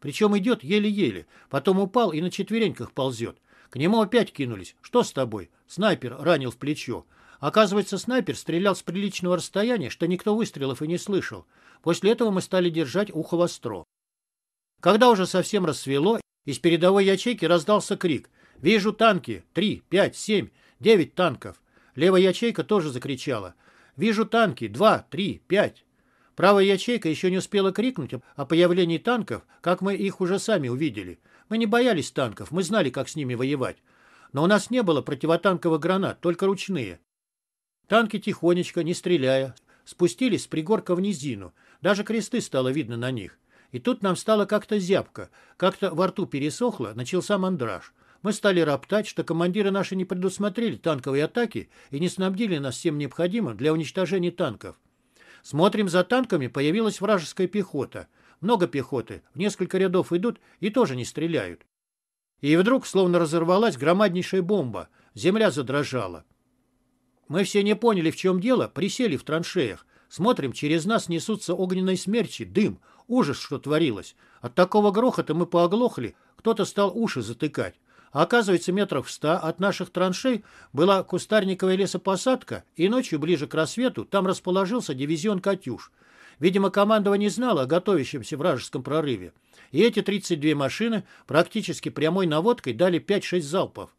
Причем идет еле-еле, потом упал и на четвереньках ползет. К нему опять кинулись. «Что с тобой?» Снайпер ранил в плечо. Оказывается, снайпер стрелял с приличного расстояния, что никто выстрелов и не слышал. После этого мы стали держать ухо востро. Когда уже совсем рассвело, из передовой ячейки раздался крик. «Вижу танки! Три, пять, семь, девять танков!» Левая ячейка тоже закричала. Вижу танки. Два, три, пять. Правая ячейка еще не успела крикнуть о появлении танков, как мы их уже сами увидели. Мы не боялись танков, мы знали, как с ними воевать. Но у нас не было противотанковых гранат, только ручные. Танки тихонечко, не стреляя, спустились с пригорка в низину. Даже кресты стало видно на них. И тут нам стало как-то зябко, как-то во рту пересохло, начался мандраж. Мы стали роптать, что командиры наши не предусмотрели танковые атаки и не снабдили нас всем необходимым для уничтожения танков. Смотрим за танками, появилась вражеская пехота. Много пехоты, в несколько рядов идут и тоже не стреляют. И вдруг словно разорвалась громаднейшая бомба. Земля задрожала. Мы все не поняли, в чем дело, присели в траншеях. Смотрим, через нас несутся огненные смерчи, дым. Ужас, что творилось. От такого грохота мы пооглохли, кто-то стал уши затыкать оказывается, метров в ста от наших траншей была кустарниковая лесопосадка, и ночью, ближе к рассвету, там расположился дивизион «Катюш». Видимо, командование знало о готовящемся вражеском прорыве. И эти 32 машины практически прямой наводкой дали 5-6 залпов.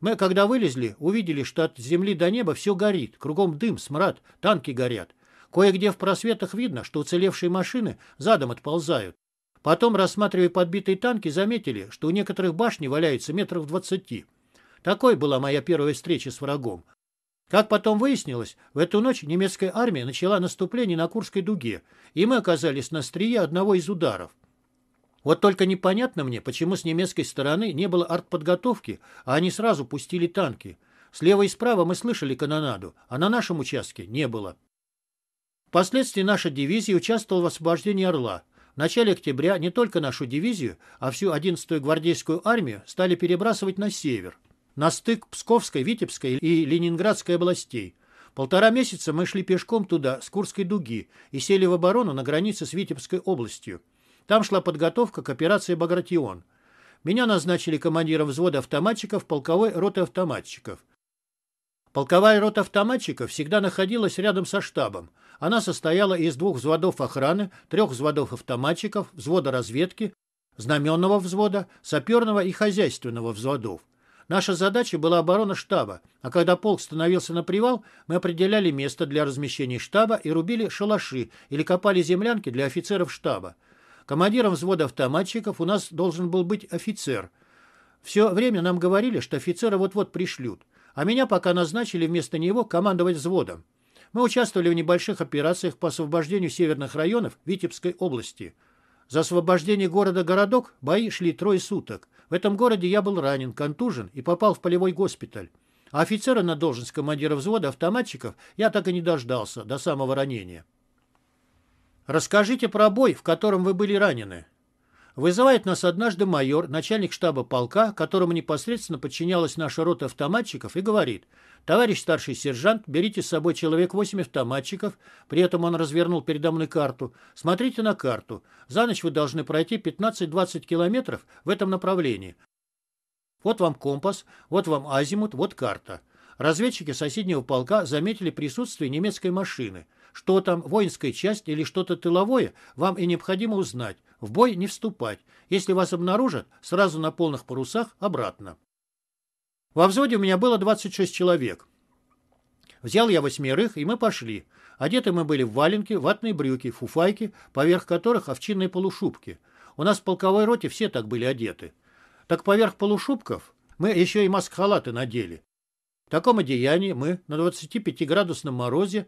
Мы, когда вылезли, увидели, что от земли до неба все горит, кругом дым, смрад, танки горят. Кое-где в просветах видно, что уцелевшие машины задом отползают. Потом, рассматривая подбитые танки, заметили, что у некоторых башни валяются метров двадцати. Такой была моя первая встреча с врагом. Как потом выяснилось, в эту ночь немецкая армия начала наступление на Курской дуге, и мы оказались на стрие одного из ударов. Вот только непонятно мне, почему с немецкой стороны не было артподготовки, а они сразу пустили танки. Слева и справа мы слышали канонаду, а на нашем участке не было. Впоследствии наша дивизия участвовала в освобождении Орла. В начале октября не только нашу дивизию, а всю 11-ю гвардейскую армию стали перебрасывать на север, на стык Псковской, Витебской и Ленинградской областей. Полтора месяца мы шли пешком туда, с Курской дуги, и сели в оборону на границе с Витебской областью. Там шла подготовка к операции «Багратион». Меня назначили командиром взвода автоматчиков полковой роты автоматчиков. Полковая рота автоматчиков всегда находилась рядом со штабом. Она состояла из двух взводов охраны, трех взводов автоматчиков, взвода разведки, знаменного взвода, саперного и хозяйственного взводов. Наша задача была оборона штаба, а когда полк становился на привал, мы определяли место для размещения штаба и рубили шалаши или копали землянки для офицеров штаба. Командиром взвода автоматчиков у нас должен был быть офицер. Все время нам говорили, что офицера вот-вот пришлют а меня пока назначили вместо него командовать взводом. Мы участвовали в небольших операциях по освобождению северных районов Витебской области. За освобождение города-городок бои шли трое суток. В этом городе я был ранен, контужен и попал в полевой госпиталь. А офицера на должность командира взвода автоматчиков я так и не дождался до самого ранения. Расскажите про бой, в котором вы были ранены. Вызывает нас однажды майор, начальник штаба полка, которому непосредственно подчинялась наша рота автоматчиков, и говорит, «Товарищ старший сержант, берите с собой человек 8 автоматчиков». При этом он развернул передо мной карту. «Смотрите на карту. За ночь вы должны пройти 15-20 километров в этом направлении. Вот вам компас, вот вам азимут, вот карта». Разведчики соседнего полка заметили присутствие немецкой машины. Что там, воинская часть или что-то тыловое, вам и необходимо узнать в бой не вступать. Если вас обнаружат, сразу на полных парусах обратно. Во взводе у меня было 26 человек. Взял я восьмерых, и мы пошли. Одеты мы были в валенки, ватные брюки, фуфайки, поверх которых овчинные полушубки. У нас в полковой роте все так были одеты. Так поверх полушубков мы еще и маск-халаты надели. В таком одеянии мы на 25-градусном морозе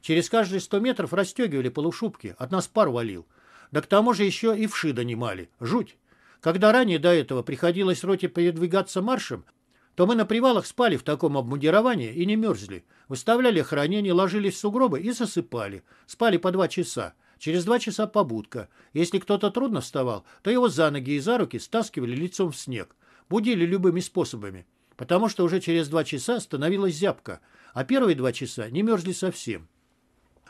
через каждые 100 метров расстегивали полушубки, от нас пар валил. Да к тому же еще и вши донимали. Жуть! Когда ранее до этого приходилось роте передвигаться маршем, то мы на привалах спали в таком обмундировании и не мерзли. Выставляли охранение, ложились в сугробы и засыпали. Спали по два часа. Через два часа побудка. Если кто-то трудно вставал, то его за ноги и за руки стаскивали лицом в снег. Будили любыми способами. Потому что уже через два часа становилась зябка, а первые два часа не мерзли совсем.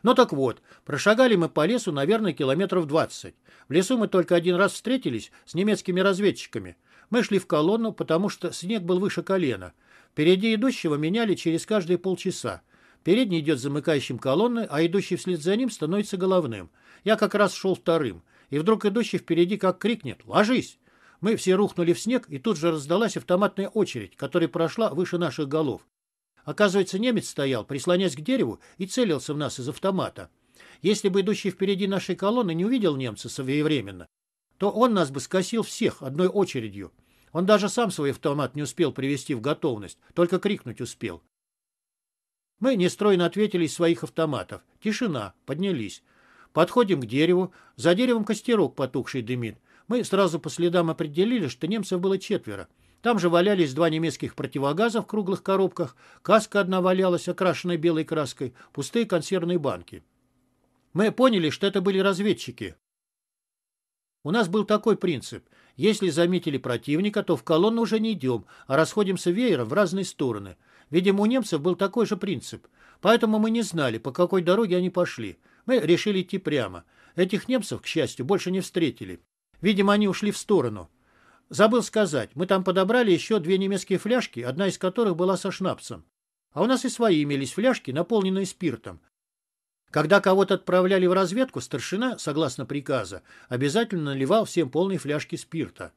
Ну так вот, прошагали мы по лесу, наверное, километров 20. В лесу мы только один раз встретились с немецкими разведчиками. Мы шли в колонну, потому что снег был выше колена. Впереди идущего меняли через каждые полчаса. Передний идет замыкающим колонны, а идущий вслед за ним становится головным. Я как раз шел вторым. И вдруг идущий впереди как крикнет «Ложись!». Мы все рухнули в снег, и тут же раздалась автоматная очередь, которая прошла выше наших голов. Оказывается, немец стоял, прислонясь к дереву, и целился в нас из автомата. Если бы идущий впереди нашей колонны не увидел немца своевременно, то он нас бы скосил всех одной очередью. Он даже сам свой автомат не успел привести в готовность, только крикнуть успел. Мы нестройно ответили из своих автоматов. Тишина. Поднялись. Подходим к дереву. За деревом костерок потухший дымит. Мы сразу по следам определили, что немцев было четверо. Там же валялись два немецких противогаза в круглых коробках, каска одна валялась, окрашенная белой краской, пустые консервные банки. Мы поняли, что это были разведчики. У нас был такой принцип. Если заметили противника, то в колонну уже не идем, а расходимся веером в разные стороны. Видимо, у немцев был такой же принцип. Поэтому мы не знали, по какой дороге они пошли. Мы решили идти прямо. Этих немцев, к счастью, больше не встретили. Видимо, они ушли в сторону. Забыл сказать, мы там подобрали еще две немецкие фляжки, одна из которых была со шнапсом. А у нас и свои имелись фляжки, наполненные спиртом. Когда кого-то отправляли в разведку, старшина, согласно приказа, обязательно наливал всем полные фляжки спирта.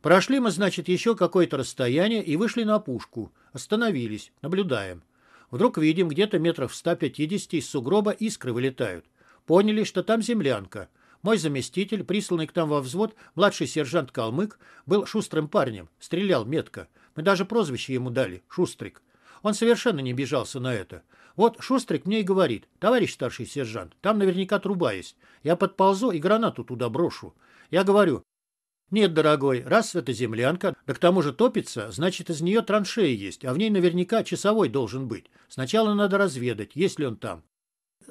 Прошли мы, значит, еще какое-то расстояние и вышли на пушку. Остановились, наблюдаем. Вдруг видим, где-то метров в 150 из сугроба искры вылетают. Поняли, что там землянка – мой заместитель, присланный к нам во взвод, младший сержант Калмык, был шустрым парнем, стрелял метко. Мы даже прозвище ему дали – Шустрик. Он совершенно не бежался на это. Вот Шустрик мне и говорит, товарищ старший сержант, там наверняка труба есть. Я подползу и гранату туда брошу. Я говорю, нет, дорогой, раз это землянка, да к тому же топится, значит, из нее траншеи есть, а в ней наверняка часовой должен быть. Сначала надо разведать, есть ли он там.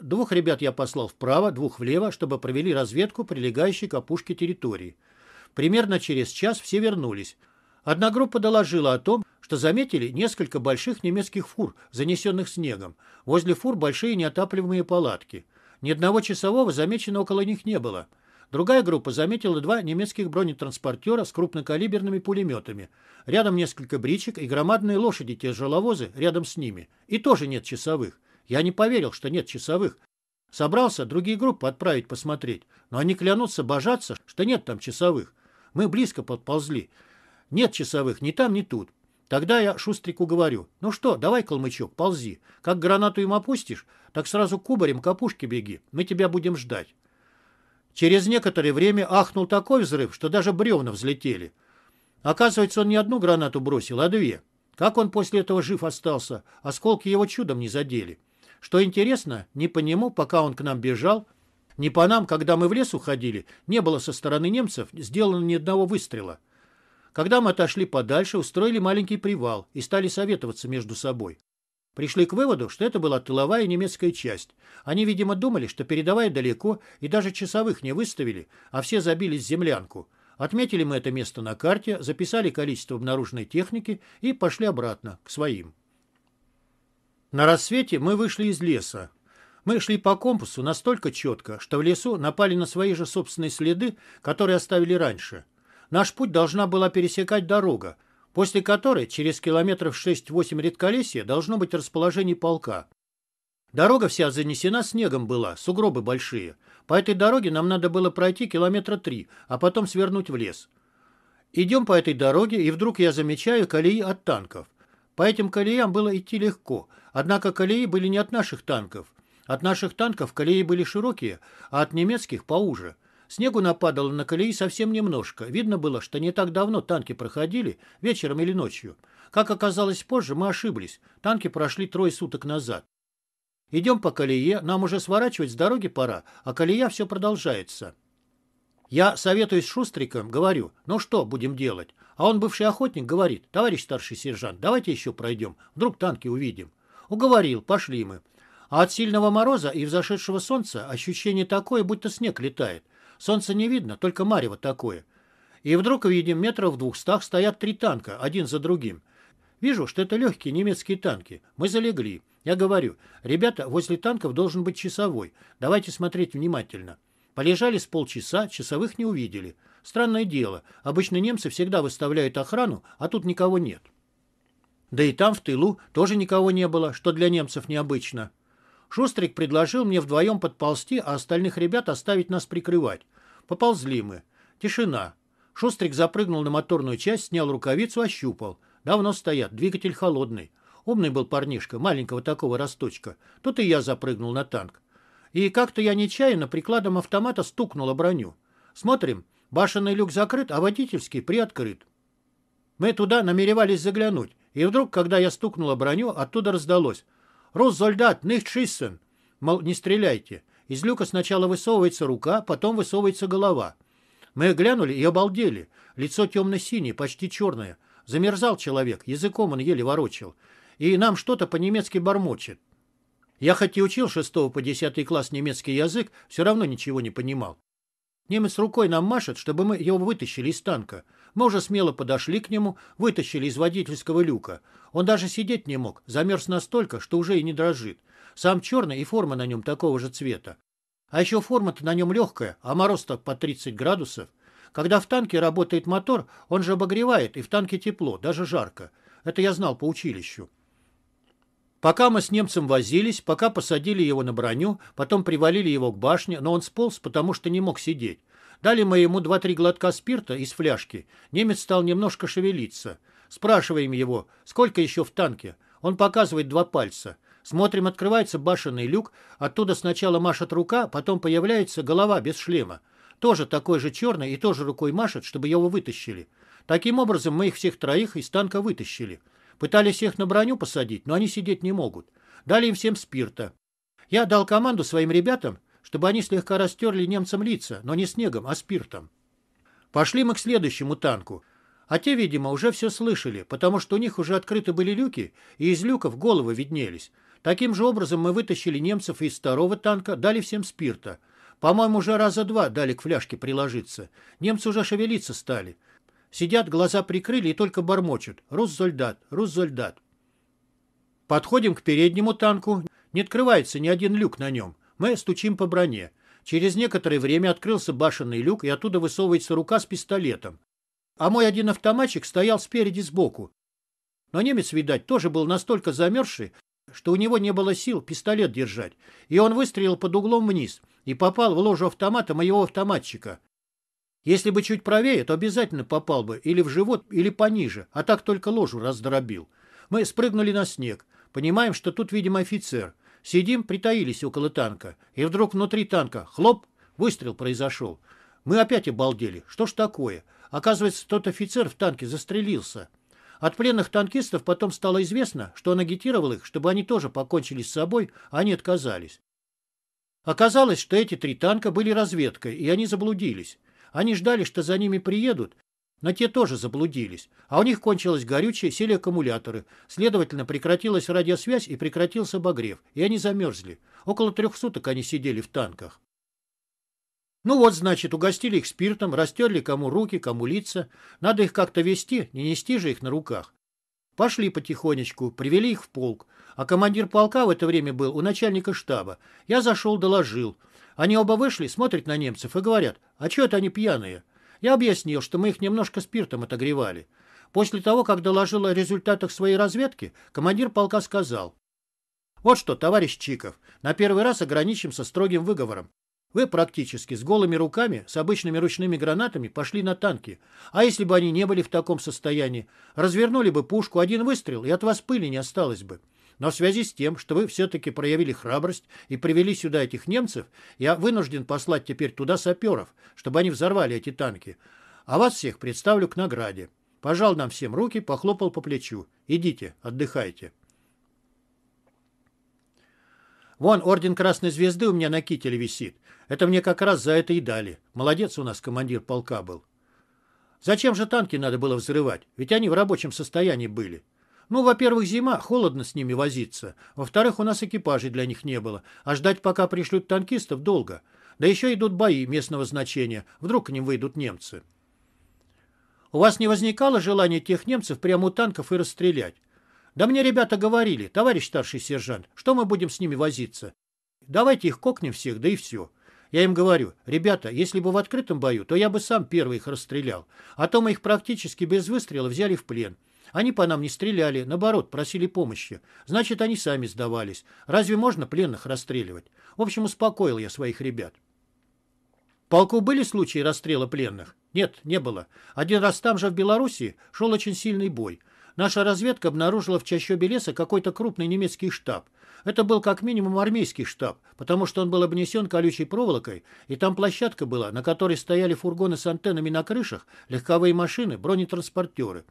Двух ребят я послал вправо, двух влево, чтобы провели разведку прилегающей к опушке территории. Примерно через час все вернулись. Одна группа доложила о том, что заметили несколько больших немецких фур, занесенных снегом. Возле фур большие неотапливаемые палатки. Ни одного часового замечено около них не было. Другая группа заметила два немецких бронетранспортера с крупнокалиберными пулеметами. Рядом несколько бричек и громадные лошади-тяжеловозы рядом с ними. И тоже нет часовых. Я не поверил, что нет часовых. Собрался другие группы отправить посмотреть, но они клянутся божаться, что нет там часовых. Мы близко подползли. Нет часовых ни там, ни тут. Тогда я Шустрику говорю, ну что, давай, Калмычок, ползи. Как гранату им опустишь, так сразу кубарем к опушке беги, мы тебя будем ждать. Через некоторое время ахнул такой взрыв, что даже бревна взлетели. Оказывается, он не одну гранату бросил, а две. Как он после этого жив остался, осколки его чудом не задели. Что интересно, не по нему, пока он к нам бежал, не по нам, когда мы в лес уходили, не было со стороны немцев сделано ни одного выстрела. Когда мы отошли подальше, устроили маленький привал и стали советоваться между собой. Пришли к выводу, что это была тыловая немецкая часть. Они, видимо, думали, что передовая далеко и даже часовых не выставили, а все забились в землянку. Отметили мы это место на карте, записали количество обнаруженной техники и пошли обратно, к своим. На рассвете мы вышли из леса. Мы шли по компасу настолько четко, что в лесу напали на свои же собственные следы, которые оставили раньше. Наш путь должна была пересекать дорога, после которой через километров 6-8 редколесья должно быть расположение полка. Дорога вся занесена снегом была, сугробы большие. По этой дороге нам надо было пройти километра три, а потом свернуть в лес. Идем по этой дороге, и вдруг я замечаю колеи от танков. По этим колеям было идти легко – Однако колеи были не от наших танков. От наших танков колеи были широкие, а от немецких поуже. Снегу нападало на колеи совсем немножко. Видно было, что не так давно танки проходили, вечером или ночью. Как оказалось позже, мы ошиблись. Танки прошли трое суток назад. Идем по колее, нам уже сворачивать с дороги пора, а колея все продолжается. Я советуюсь с Шустриком, говорю, ну что будем делать? А он, бывший охотник, говорит, товарищ старший сержант, давайте еще пройдем, вдруг танки увидим. Уговорил, пошли мы. А от сильного мороза и взошедшего солнца ощущение такое, будто снег летает. Солнца не видно, только марево такое. И вдруг видим, метров в двухстах стоят три танка, один за другим. Вижу, что это легкие немецкие танки. Мы залегли. Я говорю, ребята, возле танков должен быть часовой. Давайте смотреть внимательно. Полежали с полчаса, часовых не увидели. Странное дело, обычно немцы всегда выставляют охрану, а тут никого нет. Да и там, в тылу, тоже никого не было, что для немцев необычно. Шустрик предложил мне вдвоем подползти, а остальных ребят оставить нас прикрывать. Поползли мы. Тишина. Шустрик запрыгнул на моторную часть, снял рукавицу, ощупал. Давно стоят, двигатель холодный. Умный был парнишка, маленького такого росточка. Тут и я запрыгнул на танк. И как-то я нечаянно прикладом автомата стукнул о броню. Смотрим, башенный люк закрыт, а водительский приоткрыт. Мы туда намеревались заглянуть. И вдруг, когда я стукнула броню, оттуда раздалось. «Россольдат, них шиссен!» Мол, не стреляйте. Из люка сначала высовывается рука, потом высовывается голова. Мы глянули и обалдели. Лицо темно-синее, почти черное. Замерзал человек, языком он еле ворочил. И нам что-то по-немецки бормочет. Я хоть и учил шестого по десятый класс немецкий язык, все равно ничего не понимал. Немец рукой нам машет, чтобы мы его вытащили из танка. Мы уже смело подошли к нему, вытащили из водительского люка. Он даже сидеть не мог, замерз настолько, что уже и не дрожит. Сам черный и форма на нем такого же цвета. А еще форма-то на нем легкая, а мороз-то по 30 градусов. Когда в танке работает мотор, он же обогревает, и в танке тепло, даже жарко. Это я знал по училищу. Пока мы с немцем возились, пока посадили его на броню, потом привалили его к башне, но он сполз, потому что не мог сидеть. Дали мы ему два-три глотка спирта из фляжки. Немец стал немножко шевелиться. Спрашиваем его, сколько еще в танке. Он показывает два пальца. Смотрим, открывается башенный люк. Оттуда сначала машет рука, потом появляется голова без шлема. Тоже такой же черный и тоже рукой машет, чтобы его вытащили. Таким образом, мы их всех троих из танка вытащили. Пытались их на броню посадить, но они сидеть не могут. Дали им всем спирта. Я дал команду своим ребятам, чтобы они слегка растерли немцам лица, но не снегом, а спиртом. Пошли мы к следующему танку. А те, видимо, уже все слышали, потому что у них уже открыты были люки, и из люков головы виднелись. Таким же образом мы вытащили немцев из второго танка, дали всем спирта. По-моему, уже раза два дали к фляжке приложиться. Немцы уже шевелиться стали. Сидят, глаза прикрыли и только бормочут. «Руссольдат! Руссольдат!» Подходим к переднему танку. Не открывается ни один люк на нем. Мы стучим по броне. Через некоторое время открылся башенный люк, и оттуда высовывается рука с пистолетом. А мой один автоматчик стоял спереди сбоку. Но немец, видать, тоже был настолько замерзший, что у него не было сил пистолет держать, и он выстрелил под углом вниз и попал в ложу автомата моего автоматчика. Если бы чуть правее, то обязательно попал бы или в живот, или пониже, а так только ложу раздробил. Мы спрыгнули на снег. Понимаем, что тут, видимо, офицер. Сидим, притаились около танка. И вдруг внутри танка хлоп, выстрел произошел. Мы опять обалдели. Что ж такое? Оказывается, тот офицер в танке застрелился. От пленных танкистов потом стало известно, что он агитировал их, чтобы они тоже покончили с собой, а они отказались. Оказалось, что эти три танка были разведкой, и они заблудились. Они ждали, что за ними приедут, но те тоже заблудились, а у них кончилось горючее, сели аккумуляторы. Следовательно, прекратилась радиосвязь и прекратился обогрев, и они замерзли. Около трех суток они сидели в танках. Ну вот, значит, угостили их спиртом, растерли кому руки, кому лица. Надо их как-то вести, не нести же их на руках. Пошли потихонечку, привели их в полк. А командир полка в это время был у начальника штаба. Я зашел, доложил. Они оба вышли, смотрят на немцев и говорят, а что это они пьяные? Я объяснил, что мы их немножко спиртом отогревали. После того, как доложил о результатах своей разведки, командир полка сказал, «Вот что, товарищ Чиков, на первый раз ограничимся строгим выговором. Вы практически с голыми руками, с обычными ручными гранатами пошли на танки. А если бы они не были в таком состоянии? Развернули бы пушку, один выстрел, и от вас пыли не осталось бы. Но в связи с тем, что вы все-таки проявили храбрость и привели сюда этих немцев, я вынужден послать теперь туда саперов, чтобы они взорвали эти танки. А вас всех представлю к награде. Пожал нам всем руки, похлопал по плечу. Идите, отдыхайте. Вон орден Красной Звезды у меня на кителе висит. Это мне как раз за это и дали. Молодец у нас командир полка был. Зачем же танки надо было взрывать? Ведь они в рабочем состоянии были. Ну, во-первых, зима, холодно с ними возиться. Во-вторых, у нас экипажей для них не было, а ждать, пока пришлют танкистов, долго. Да еще идут бои местного значения, вдруг к ним выйдут немцы. У вас не возникало желания тех немцев прямо у танков и расстрелять? Да мне ребята говорили, товарищ старший сержант, что мы будем с ними возиться? Давайте их кокнем всех, да и все. Я им говорю, ребята, если бы в открытом бою, то я бы сам первый их расстрелял, а то мы их практически без выстрела взяли в плен. Они по нам не стреляли, наоборот, просили помощи. Значит, они сами сдавались. Разве можно пленных расстреливать? В общем, успокоил я своих ребят. В полку были случаи расстрела пленных? Нет, не было. Один раз там же, в Белоруссии, шел очень сильный бой. Наша разведка обнаружила в чащобе леса какой-то крупный немецкий штаб. Это был как минимум армейский штаб, потому что он был обнесен колючей проволокой, и там площадка была, на которой стояли фургоны с антеннами на крышах, легковые машины, бронетранспортеры.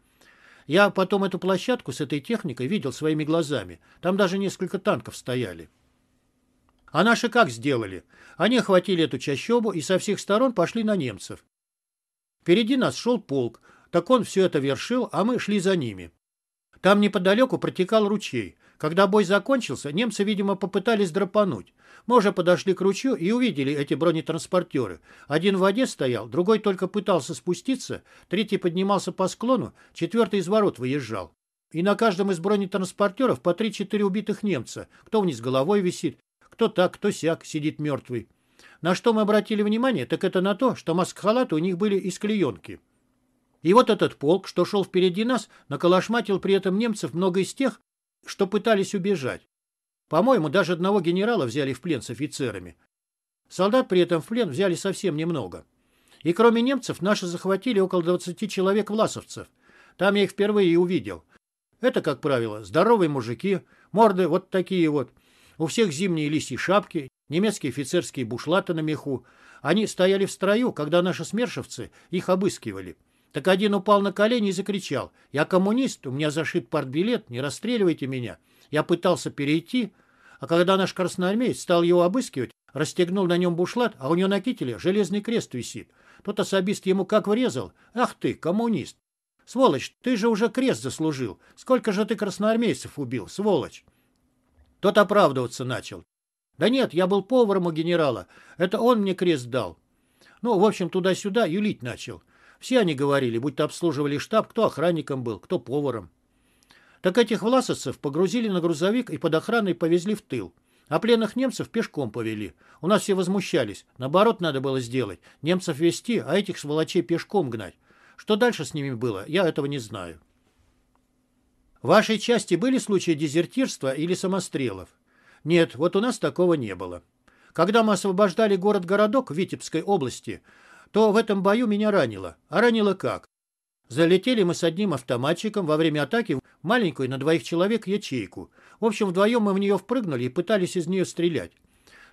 Я потом эту площадку с этой техникой видел своими глазами. Там даже несколько танков стояли. А наши как сделали? Они охватили эту чащобу и со всех сторон пошли на немцев. Впереди нас шел полк, так он все это вершил, а мы шли за ними. Там неподалеку протекал ручей. Когда бой закончился, немцы, видимо, попытались драпануть. Может, подошли к ручью и увидели эти бронетранспортеры. Один в воде стоял, другой только пытался спуститься, третий поднимался по склону, четвертый из ворот выезжал. И на каждом из бронетранспортеров по 3-4 убитых немца. Кто вниз головой висит, кто так, кто сяк, сидит мертвый. На что мы обратили внимание, так это на то, что маскхалаты у них были из клеенки. И вот этот полк, что шел впереди нас, наколошматил при этом немцев много из тех, что пытались убежать. По-моему, даже одного генерала взяли в плен с офицерами. Солдат при этом в плен взяли совсем немного. И кроме немцев наши захватили около 20 человек власовцев. Там я их впервые и увидел. Это, как правило, здоровые мужики, морды вот такие вот. У всех зимние лисьи шапки, немецкие офицерские бушлаты на меху. Они стояли в строю, когда наши смершевцы их обыскивали. Так один упал на колени и закричал. «Я коммунист, у меня зашит партбилет, не расстреливайте меня». Я пытался перейти, а когда наш красноармеец стал его обыскивать, расстегнул на нем бушлат, а у него на кителе железный крест висит. Тот особист ему как врезал. «Ах ты, коммунист! Сволочь, ты же уже крест заслужил! Сколько же ты красноармейцев убил, сволочь!» Тот оправдываться начал. «Да нет, я был поваром у генерала. Это он мне крест дал». Ну, в общем, туда-сюда юлить начал. Все они говорили, будь то обслуживали штаб, кто охранником был, кто поваром. Так этих власовцев погрузили на грузовик и под охраной повезли в тыл. А пленных немцев пешком повели. У нас все возмущались. Наоборот, надо было сделать. Немцев вести, а этих сволочей пешком гнать. Что дальше с ними было, я этого не знаю. В вашей части были случаи дезертирства или самострелов? Нет, вот у нас такого не было. Когда мы освобождали город-городок в Витебской области, то в этом бою меня ранило. А ранило как? Залетели мы с одним автоматчиком во время атаки в маленькую на двоих человек ячейку. В общем, вдвоем мы в нее впрыгнули и пытались из нее стрелять.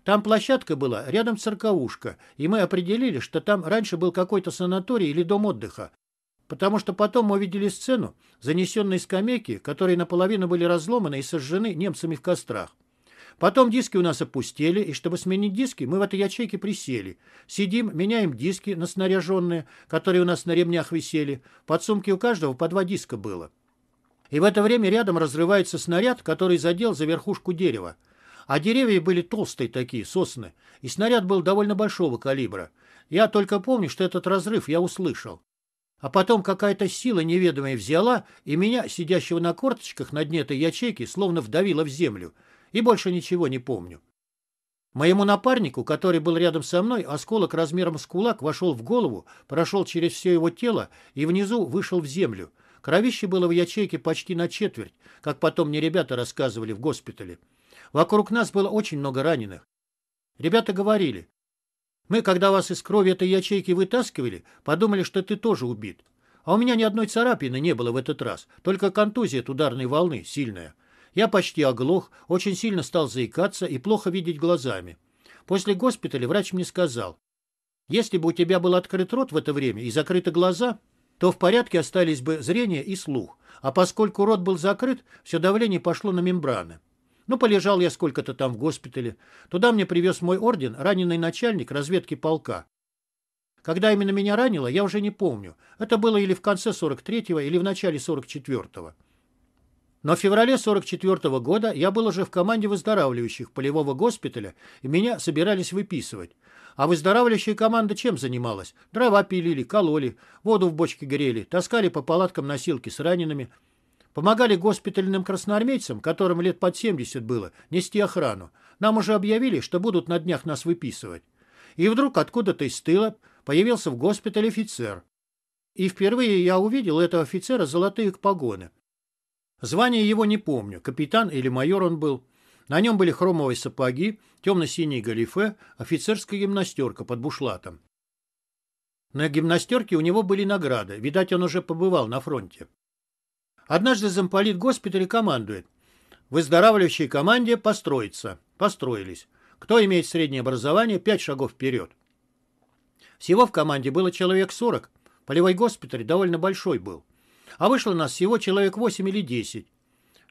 Там площадка была, рядом цирковушка, и мы определили, что там раньше был какой-то санаторий или дом отдыха. Потому что потом мы увидели сцену, занесенные скамейки, которые наполовину были разломаны и сожжены немцами в кострах. Потом диски у нас опустили, и чтобы сменить диски, мы в этой ячейке присели. Сидим, меняем диски на снаряженные, которые у нас на ремнях висели. Под сумки у каждого по два диска было. И в это время рядом разрывается снаряд, который задел за верхушку дерева. А деревья были толстые такие, сосны, и снаряд был довольно большого калибра. Я только помню, что этот разрыв я услышал. А потом какая-то сила неведомая взяла и меня, сидящего на корточках на дне этой ячейки, словно вдавила в землю и больше ничего не помню. Моему напарнику, который был рядом со мной, осколок размером с кулак вошел в голову, прошел через все его тело и внизу вышел в землю. Кровище было в ячейке почти на четверть, как потом мне ребята рассказывали в госпитале. Вокруг нас было очень много раненых. Ребята говорили, мы, когда вас из крови этой ячейки вытаскивали, подумали, что ты тоже убит. А у меня ни одной царапины не было в этот раз, только контузия от ударной волны сильная. Я почти оглох, очень сильно стал заикаться и плохо видеть глазами. После госпиталя врач мне сказал, если бы у тебя был открыт рот в это время и закрыты глаза, то в порядке остались бы зрение и слух. А поскольку рот был закрыт, все давление пошло на мембраны. Ну, полежал я сколько-то там в госпитале. Туда мне привез мой орден, раненый начальник разведки полка. Когда именно меня ранило, я уже не помню. Это было или в конце 43-го, или в начале 44-го. Но в феврале 44 -го года я был уже в команде выздоравливающих полевого госпиталя, и меня собирались выписывать. А выздоравливающая команда чем занималась? Дрова пилили, кололи, воду в бочке грели, таскали по палаткам носилки с ранеными. Помогали госпитальным красноармейцам, которым лет под 70 было, нести охрану. Нам уже объявили, что будут на днях нас выписывать. И вдруг откуда-то из тыла появился в госпитале офицер. И впервые я увидел этого офицера золотые погоны. Звание его не помню, капитан или майор он был. На нем были хромовые сапоги, темно синий галифе, офицерская гимнастерка под бушлатом. На гимнастерке у него были награды, видать, он уже побывал на фронте. Однажды замполит госпиталя командует. Выздоравливающей команде построиться. Построились. Кто имеет среднее образование, пять шагов вперед. Всего в команде было человек сорок. Полевой госпиталь довольно большой был. А вышло нас всего человек 8 или 10.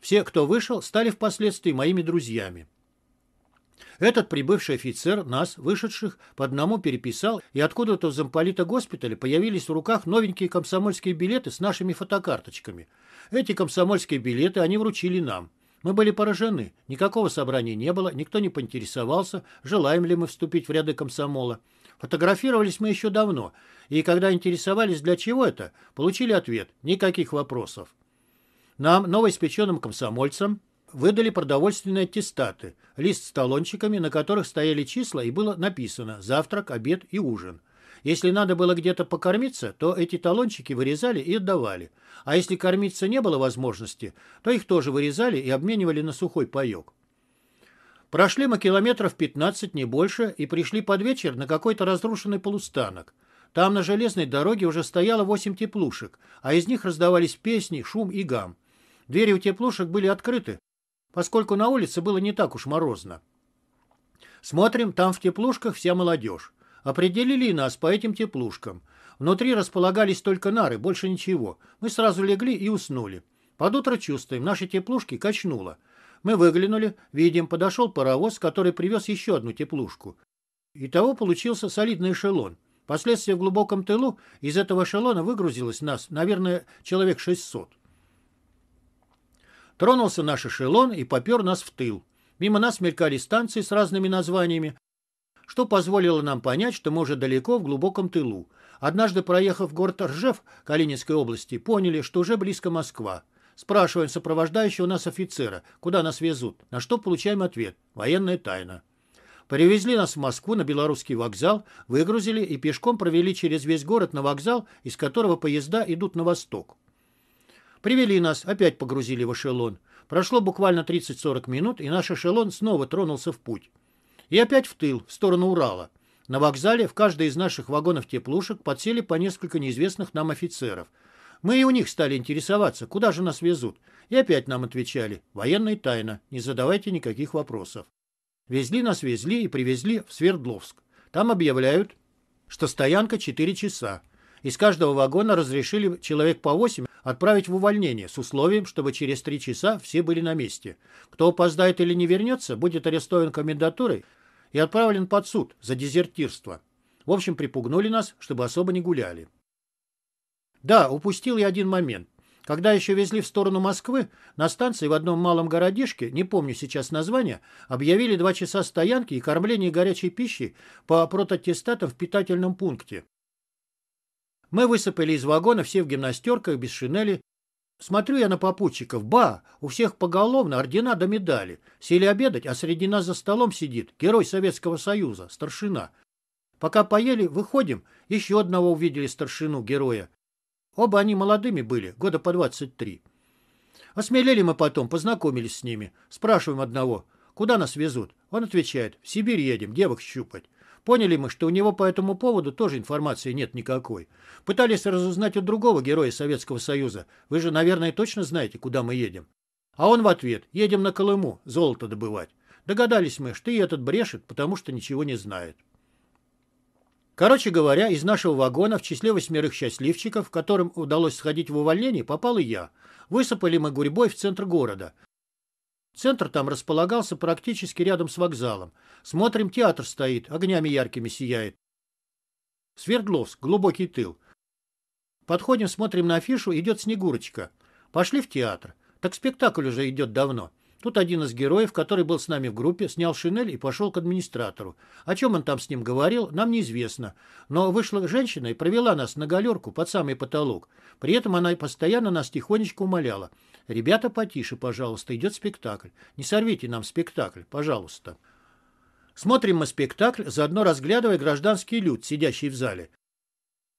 Все, кто вышел, стали впоследствии моими друзьями. Этот прибывший офицер нас, вышедших, по одному переписал, и откуда-то в замполита госпиталя появились в руках новенькие комсомольские билеты с нашими фотокарточками. Эти комсомольские билеты они вручили нам. Мы были поражены. Никакого собрания не было, никто не поинтересовался, желаем ли мы вступить в ряды комсомола. Фотографировались мы еще давно, и когда интересовались, для чего это, получили ответ – никаких вопросов. Нам, новоиспеченным комсомольцам, выдали продовольственные аттестаты, лист с талончиками, на которых стояли числа и было написано «завтрак, обед и ужин». Если надо было где-то покормиться, то эти талончики вырезали и отдавали. А если кормиться не было возможности, то их тоже вырезали и обменивали на сухой паёк. Прошли мы километров 15, не больше, и пришли под вечер на какой-то разрушенный полустанок. Там на железной дороге уже стояло восемь теплушек, а из них раздавались песни, шум и гам. Двери у теплушек были открыты, поскольку на улице было не так уж морозно. Смотрим, там в теплушках вся молодежь. Определили нас по этим теплушкам. Внутри располагались только нары, больше ничего. Мы сразу легли и уснули. Под утро чувствуем, наши теплушки качнуло. Мы выглянули, видим, подошел паровоз, который привез еще одну теплушку. Итого получился солидный эшелон. Впоследствии в глубоком тылу из этого эшелона выгрузилось нас, наверное, человек 600. Тронулся наш эшелон и попер нас в тыл. Мимо нас мелькали станции с разными названиями, что позволило нам понять, что мы уже далеко в глубоком тылу. Однажды, проехав город Ржев Калининской области, поняли, что уже близко Москва. Спрашиваем сопровождающего нас офицера, куда нас везут, на что получаем ответ – военная тайна. Привезли нас в Москву на Белорусский вокзал, выгрузили и пешком провели через весь город на вокзал, из которого поезда идут на восток. Привели нас, опять погрузили в эшелон. Прошло буквально 30-40 минут, и наш эшелон снова тронулся в путь. И опять в тыл, в сторону Урала. На вокзале в каждый из наших вагонов теплушек подсели по несколько неизвестных нам офицеров – мы и у них стали интересоваться, куда же нас везут. И опять нам отвечали, военная тайна, не задавайте никаких вопросов. Везли нас, везли и привезли в Свердловск. Там объявляют, что стоянка 4 часа. Из каждого вагона разрешили человек по 8 отправить в увольнение с условием, чтобы через 3 часа все были на месте. Кто опоздает или не вернется, будет арестован комендатурой и отправлен под суд за дезертирство. В общем, припугнули нас, чтобы особо не гуляли. Да, упустил я один момент. Когда еще везли в сторону Москвы, на станции в одном малом городишке, не помню сейчас название, объявили два часа стоянки и кормление горячей пищи по протаттестатам в питательном пункте. Мы высыпали из вагона все в гимнастерках, без шинели. Смотрю я на попутчиков. Ба! У всех поголовно ордена да медали. Сели обедать, а среди нас за столом сидит герой Советского Союза, старшина. Пока поели, выходим, еще одного увидели старшину, героя. Оба они молодыми были, года по 23. Осмелели мы потом, познакомились с ними. Спрашиваем одного, куда нас везут? Он отвечает, в Сибирь едем, девок щупать. Поняли мы, что у него по этому поводу тоже информации нет никакой. Пытались разузнать у другого героя Советского Союза. Вы же, наверное, точно знаете, куда мы едем. А он в ответ, едем на Колыму, золото добывать. Догадались мы, что и этот брешет, потому что ничего не знает. Короче говоря, из нашего вагона в числе восьмерых счастливчиков, которым удалось сходить в увольнение, попал и я. Высыпали мы гурьбой в центр города. Центр там располагался практически рядом с вокзалом. Смотрим, театр стоит, огнями яркими сияет. Свердловск, глубокий тыл. Подходим, смотрим на афишу, идет Снегурочка. Пошли в театр. Так спектакль уже идет давно. Тут один из героев, который был с нами в группе, снял шинель и пошел к администратору. О чем он там с ним говорил, нам неизвестно. Но вышла женщина и провела нас на галерку под самый потолок. При этом она постоянно нас тихонечко умоляла. «Ребята, потише, пожалуйста, идет спектакль. Не сорвите нам спектакль, пожалуйста». Смотрим мы спектакль, заодно разглядывая гражданский люд, сидящий в зале.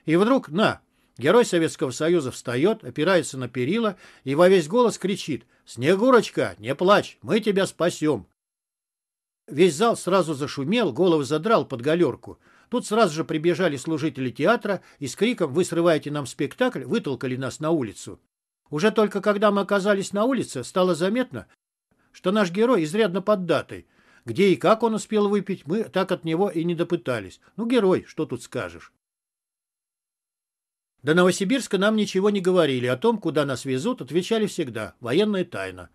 И вдруг, на, Герой Советского Союза встает, опирается на перила и во весь голос кричит «Снегурочка, не плачь, мы тебя спасем!» Весь зал сразу зашумел, головы задрал под галерку. Тут сразу же прибежали служители театра и с криком «Вы срываете нам спектакль!» вытолкали нас на улицу. Уже только когда мы оказались на улице, стало заметно, что наш герой изрядно поддатый. Где и как он успел выпить, мы так от него и не допытались. Ну, герой, что тут скажешь. До Новосибирска нам ничего не говорили. О том, куда нас везут, отвечали всегда. Военная тайна.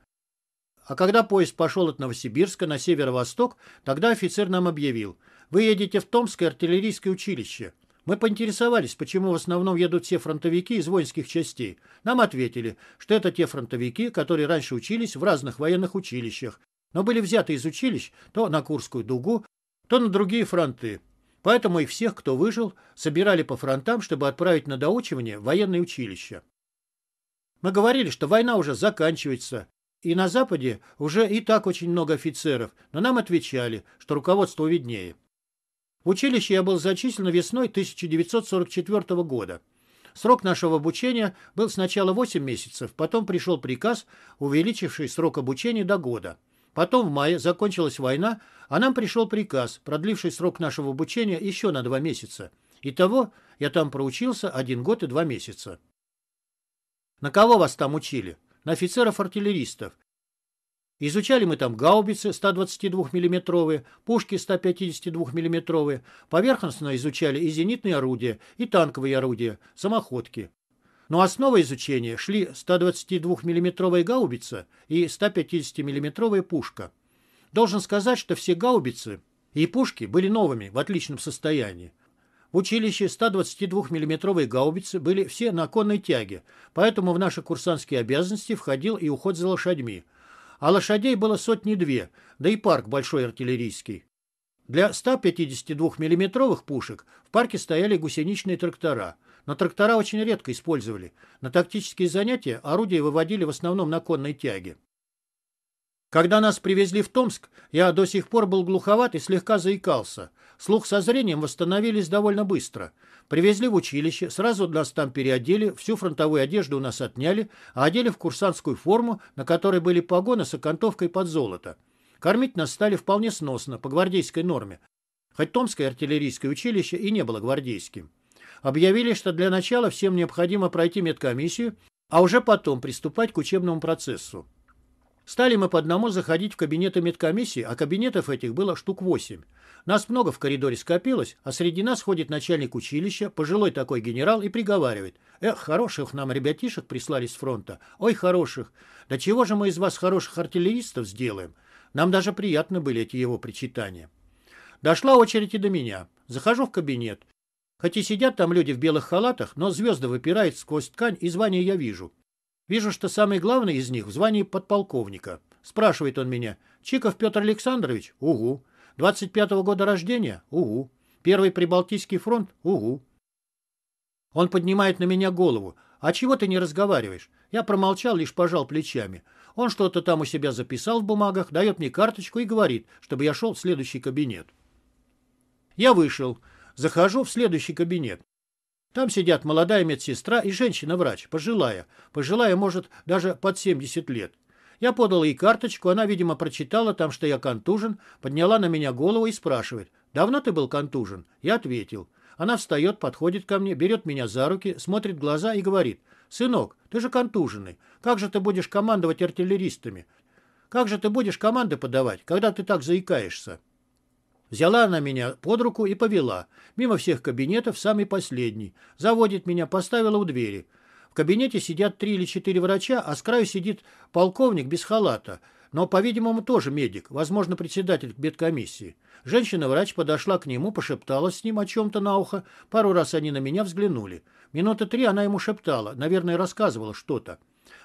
А когда поезд пошел от Новосибирска на северо-восток, тогда офицер нам объявил. Вы едете в Томское артиллерийское училище. Мы поинтересовались, почему в основном едут все фронтовики из воинских частей. Нам ответили, что это те фронтовики, которые раньше учились в разных военных училищах, но были взяты из училищ то на Курскую дугу, то на другие фронты. Поэтому и всех, кто выжил, собирали по фронтам, чтобы отправить на доучивание в военное училище. Мы говорили, что война уже заканчивается, и на Западе уже и так очень много офицеров, но нам отвечали, что руководство виднее. В училище я был зачислен весной 1944 года. Срок нашего обучения был сначала 8 месяцев, потом пришел приказ, увеличивший срок обучения до года. Потом в мае закончилась война, а нам пришел приказ, продливший срок нашего обучения еще на два месяца. Итого я там проучился один год и два месяца. На кого вас там учили? На офицеров-артиллеристов. Изучали мы там гаубицы 122 миллиметровые пушки 152 миллиметровые поверхностно изучали и зенитные орудия, и танковые орудия, самоходки. Но основа изучения шли 122 миллиметровая гаубица и 150 миллиметровая пушка. Должен сказать, что все гаубицы и пушки были новыми, в отличном состоянии. В училище 122-мм гаубицы были все на конной тяге, поэтому в наши курсантские обязанности входил и уход за лошадьми. А лошадей было сотни-две, да и парк большой артиллерийский. Для 152 миллиметровых пушек в парке стояли гусеничные трактора – но трактора очень редко использовали. На тактические занятия орудия выводили в основном на конной тяге. Когда нас привезли в Томск, я до сих пор был глуховат и слегка заикался. Слух со зрением восстановились довольно быстро. Привезли в училище, сразу нас там переодели, всю фронтовую одежду у нас отняли, а одели в курсантскую форму, на которой были погоны с окантовкой под золото. Кормить нас стали вполне сносно, по гвардейской норме. Хоть Томское артиллерийское училище и не было гвардейским объявили, что для начала всем необходимо пройти медкомиссию, а уже потом приступать к учебному процессу. Стали мы по одному заходить в кабинеты медкомиссии, а кабинетов этих было штук восемь. Нас много в коридоре скопилось, а среди нас ходит начальник училища, пожилой такой генерал, и приговаривает. «Эх, хороших нам ребятишек прислали с фронта. Ой, хороших! Да чего же мы из вас хороших артиллеристов сделаем?» Нам даже приятно были эти его причитания. Дошла очередь и до меня. Захожу в кабинет. Хоть и сидят там люди в белых халатах, но звезды выпирают сквозь ткань, и звание я вижу. Вижу, что самый главный из них в звании подполковника. Спрашивает он меня. Чиков Петр Александрович? Угу. 25-го года рождения? Угу. Первый Прибалтийский фронт? Угу. Он поднимает на меня голову. «А чего ты не разговариваешь?» Я промолчал, лишь пожал плечами. Он что-то там у себя записал в бумагах, дает мне карточку и говорит, чтобы я шел в следующий кабинет. Я вышел. Захожу в следующий кабинет. Там сидят молодая медсестра и женщина-врач, пожилая. Пожилая, может, даже под 70 лет. Я подал ей карточку, она, видимо, прочитала там, что я контужен, подняла на меня голову и спрашивает, «Давно ты был контужен?» Я ответил. Она встает, подходит ко мне, берет меня за руки, смотрит в глаза и говорит, «Сынок, ты же контуженный. Как же ты будешь командовать артиллеристами? Как же ты будешь команды подавать, когда ты так заикаешься?» Взяла она меня под руку и повела. Мимо всех кабинетов, самый последний. Заводит меня, поставила у двери. В кабинете сидят три или четыре врача, а с краю сидит полковник без халата, но, по-видимому, тоже медик, возможно, председатель бедкомиссии. Женщина-врач подошла к нему, пошептала с ним о чем-то на ухо. Пару раз они на меня взглянули. Минуты три она ему шептала, наверное, рассказывала что-то.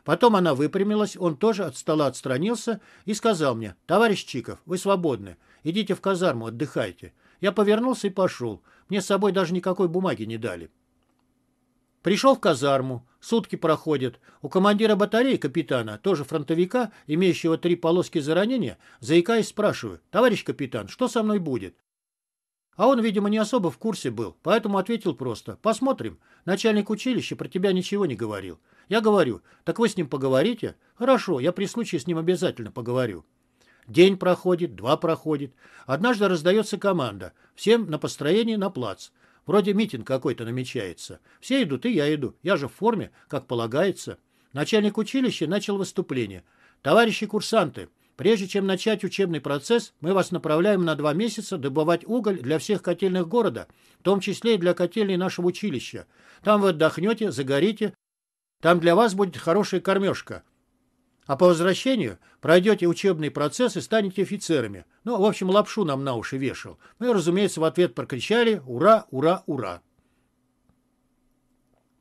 Потом она выпрямилась, он тоже от стола отстранился и сказал мне, «Товарищ Чиков, вы свободны». Идите в казарму, отдыхайте. Я повернулся и пошел. Мне с собой даже никакой бумаги не дали. Пришел в казарму. Сутки проходят. У командира батареи капитана, тоже фронтовика, имеющего три полоски за ранение, заикаясь, спрашиваю. «Товарищ капитан, что со мной будет?» А он, видимо, не особо в курсе был, поэтому ответил просто. «Посмотрим. Начальник училища про тебя ничего не говорил». Я говорю, «Так вы с ним поговорите?» «Хорошо, я при случае с ним обязательно поговорю». День проходит, два проходит. Однажды раздается команда. Всем на построение на плац. Вроде митинг какой-то намечается. Все идут, и я иду. Я же в форме, как полагается. Начальник училища начал выступление. Товарищи курсанты, прежде чем начать учебный процесс, мы вас направляем на два месяца добывать уголь для всех котельных города, в том числе и для котельной нашего училища. Там вы отдохнете, загорите. Там для вас будет хорошая кормежка. А по возвращению пройдете учебный процесс и станете офицерами. Ну, в общем, лапшу нам на уши вешал. Мы, ну разумеется, в ответ прокричали «Ура, ура, ура!».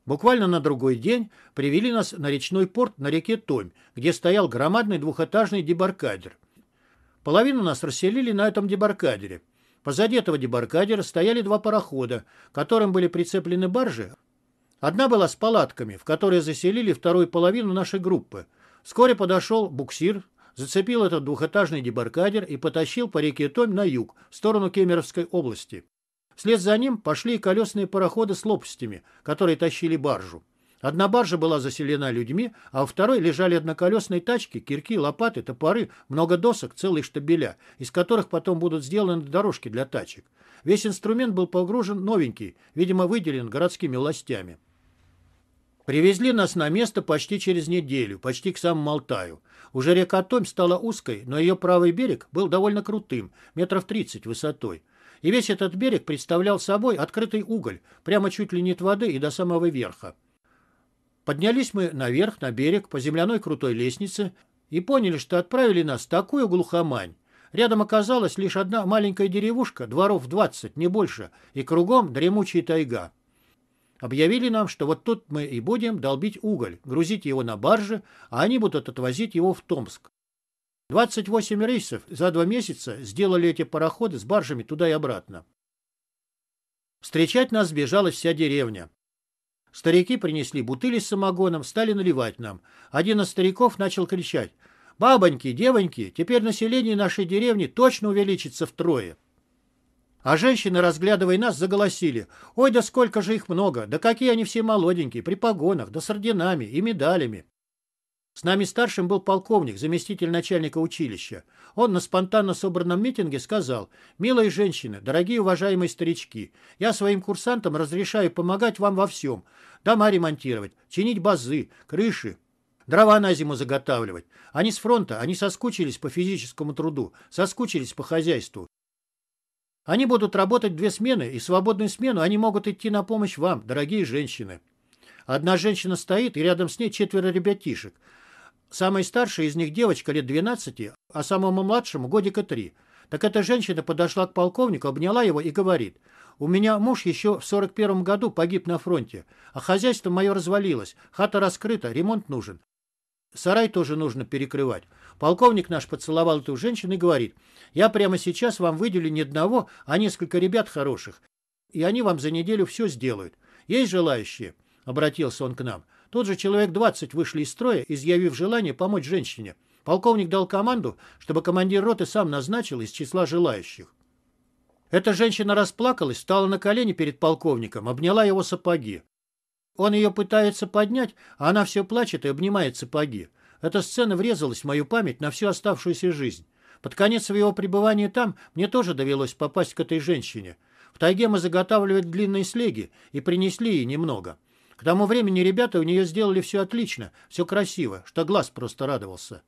Буквально на другой день привели нас на речной порт на реке Томь, где стоял громадный двухэтажный дебаркадер. Половину нас расселили на этом дебаркадере. Позади этого дебаркадера стояли два парохода, к которым были прицеплены баржи. Одна была с палатками, в которые заселили вторую половину нашей группы. Вскоре подошел буксир, зацепил этот двухэтажный дебаркадер и потащил по реке Томь на юг, в сторону Кемеровской области. Вслед за ним пошли и колесные пароходы с лопастями, которые тащили баржу. Одна баржа была заселена людьми, а во второй лежали одноколесные тачки, кирки, лопаты, топоры, много досок, целые штабеля, из которых потом будут сделаны дорожки для тачек. Весь инструмент был погружен новенький, видимо, выделен городскими властями. Привезли нас на место почти через неделю, почти к самому Алтаю. Уже река Томь стала узкой, но ее правый берег был довольно крутым, метров 30 высотой. И весь этот берег представлял собой открытый уголь, прямо чуть ли не от воды и до самого верха. Поднялись мы наверх, на берег, по земляной крутой лестнице, и поняли, что отправили нас в такую глухомань. Рядом оказалась лишь одна маленькая деревушка, дворов 20, не больше, и кругом дремучая тайга. Объявили нам, что вот тут мы и будем долбить уголь, грузить его на баржи, а они будут отвозить его в Томск. 28 рейсов за два месяца сделали эти пароходы с баржами туда и обратно. Встречать нас сбежалась вся деревня. Старики принесли бутыли с самогоном, стали наливать нам. Один из стариков начал кричать. «Бабоньки, девоньки, теперь население нашей деревни точно увеличится втрое». А женщины, разглядывая нас, заголосили. «Ой, да сколько же их много! Да какие они все молоденькие, при погонах, да с орденами и медалями!» С нами старшим был полковник, заместитель начальника училища. Он на спонтанно собранном митинге сказал, «Милые женщины, дорогие уважаемые старички, я своим курсантам разрешаю помогать вам во всем. Дома ремонтировать, чинить базы, крыши, дрова на зиму заготавливать. Они с фронта, они соскучились по физическому труду, соскучились по хозяйству. Они будут работать две смены, и свободную смену они могут идти на помощь вам, дорогие женщины. Одна женщина стоит, и рядом с ней четверо ребятишек. Самая старшая из них девочка лет 12, а самому младшему годика 3. Так эта женщина подошла к полковнику, обняла его и говорит, «У меня муж еще в 41 году погиб на фронте, а хозяйство мое развалилось, хата раскрыта, ремонт нужен. Сарай тоже нужно перекрывать. Полковник наш поцеловал эту женщину и говорит, я прямо сейчас вам выделю не одного, а несколько ребят хороших, и они вам за неделю все сделают. Есть желающие?» — обратился он к нам. Тут же человек 20 вышли из строя, изъявив желание помочь женщине. Полковник дал команду, чтобы командир роты сам назначил из числа желающих. Эта женщина расплакалась, встала на колени перед полковником, обняла его сапоги. Он ее пытается поднять, а она все плачет и обнимает сапоги. Эта сцена врезалась в мою память на всю оставшуюся жизнь. Под конец своего пребывания там мне тоже довелось попасть к этой женщине. В тайге мы заготавливали длинные слеги и принесли ей немного. К тому времени ребята у нее сделали все отлично, все красиво, что глаз просто радовался.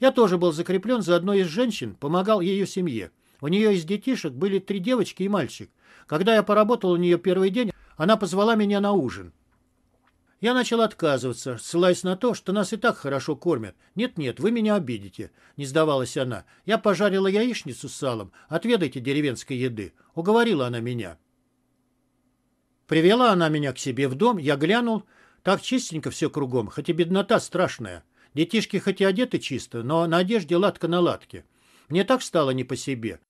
Я тоже был закреплен за одной из женщин, помогал ее семье. У нее из детишек были три девочки и мальчик. Когда я поработал у нее первый день, она позвала меня на ужин. Я начал отказываться, ссылаясь на то, что нас и так хорошо кормят. «Нет-нет, вы меня обидите», — не сдавалась она. «Я пожарила яичницу с салом. Отведайте деревенской еды». Уговорила она меня. Привела она меня к себе в дом, я глянул. Так чистенько все кругом, хоть и беднота страшная. Детишки хоть и одеты чисто, но на одежде латка на латке. Мне так стало не по себе.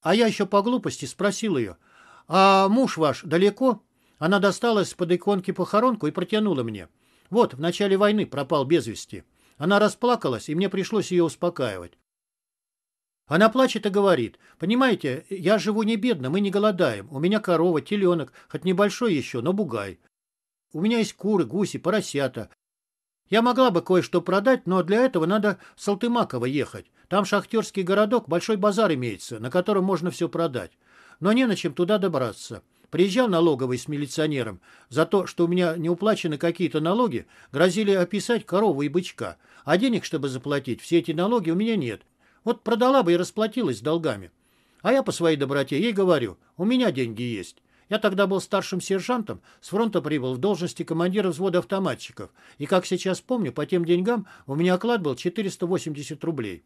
А я еще по глупости спросил ее, «А муж ваш далеко?» Она досталась под иконки похоронку и протянула мне. Вот, в начале войны пропал без вести. Она расплакалась, и мне пришлось ее успокаивать. Она плачет и говорит, «Понимаете, я живу не бедно, мы не голодаем. У меня корова, теленок, хоть небольшой еще, но бугай. У меня есть куры, гуси, поросята. Я могла бы кое-что продать, но для этого надо в Салтымаково ехать. Там шахтерский городок, большой базар имеется, на котором можно все продать. Но не на чем туда добраться. Приезжал налоговый с милиционером. За то, что у меня не уплачены какие-то налоги, грозили описать корову и бычка. А денег, чтобы заплатить, все эти налоги у меня нет. Вот продала бы и расплатилась с долгами. А я по своей доброте ей говорю, у меня деньги есть. Я тогда был старшим сержантом, с фронта прибыл в должности командира взвода автоматчиков. И, как сейчас помню, по тем деньгам у меня оклад был 480 рублей.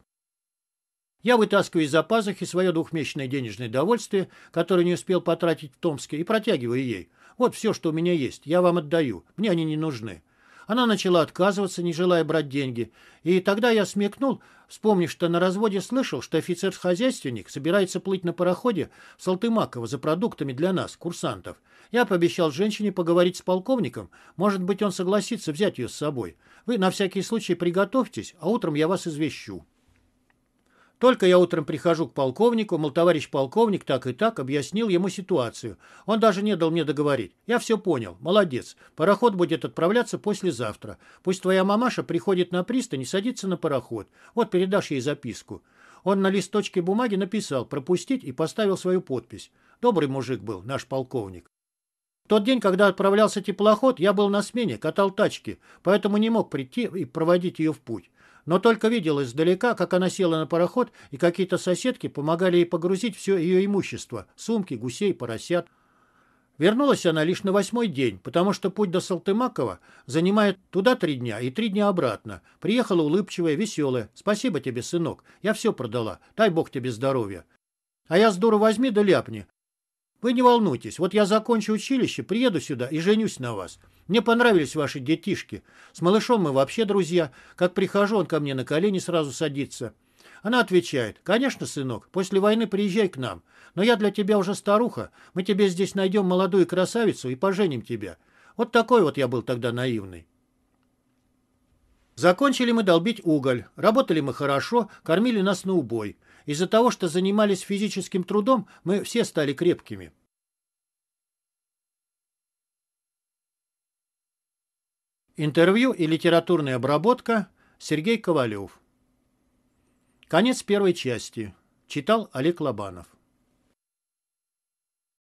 Я вытаскиваю из-за пазухи свое двухмесячное денежное довольствие, которое не успел потратить в Томске, и протягиваю ей. Вот все, что у меня есть, я вам отдаю, мне они не нужны. Она начала отказываться, не желая брать деньги. И тогда я смекнул, вспомнив, что на разводе слышал, что офицер-хозяйственник собирается плыть на пароходе в Салтымаково за продуктами для нас, курсантов. Я пообещал женщине поговорить с полковником. Может быть, он согласится взять ее с собой. Вы на всякий случай приготовьтесь, а утром я вас извещу. Только я утром прихожу к полковнику, мол, товарищ полковник так и так объяснил ему ситуацию. Он даже не дал мне договорить. Я все понял. Молодец. Пароход будет отправляться послезавтра. Пусть твоя мамаша приходит на пристань и садится на пароход. Вот передашь ей записку. Он на листочке бумаги написал «пропустить» и поставил свою подпись. Добрый мужик был, наш полковник. В тот день, когда отправлялся теплоход, я был на смене, катал тачки, поэтому не мог прийти и проводить ее в путь но только видел издалека, как она села на пароход, и какие-то соседки помогали ей погрузить все ее имущество – сумки, гусей, поросят. Вернулась она лишь на восьмой день, потому что путь до Салтымакова занимает туда три дня и три дня обратно. Приехала улыбчивая, веселая. «Спасибо тебе, сынок, я все продала. Дай бог тебе здоровья». «А я с дуру возьми да ляпни. Вы не волнуйтесь, вот я закончу училище, приеду сюда и женюсь на вас. Мне понравились ваши детишки. С малышом мы вообще друзья. Как прихожу, он ко мне на колени сразу садится. Она отвечает, конечно, сынок, после войны приезжай к нам. Но я для тебя уже старуха. Мы тебе здесь найдем молодую красавицу и поженим тебя. Вот такой вот я был тогда наивный. Закончили мы долбить уголь. Работали мы хорошо, кормили нас на убой. Из-за того, что занимались физическим трудом, мы все стали крепкими. Интервью и литературная обработка Сергей Ковалев. Конец первой части. Читал Олег Лобанов.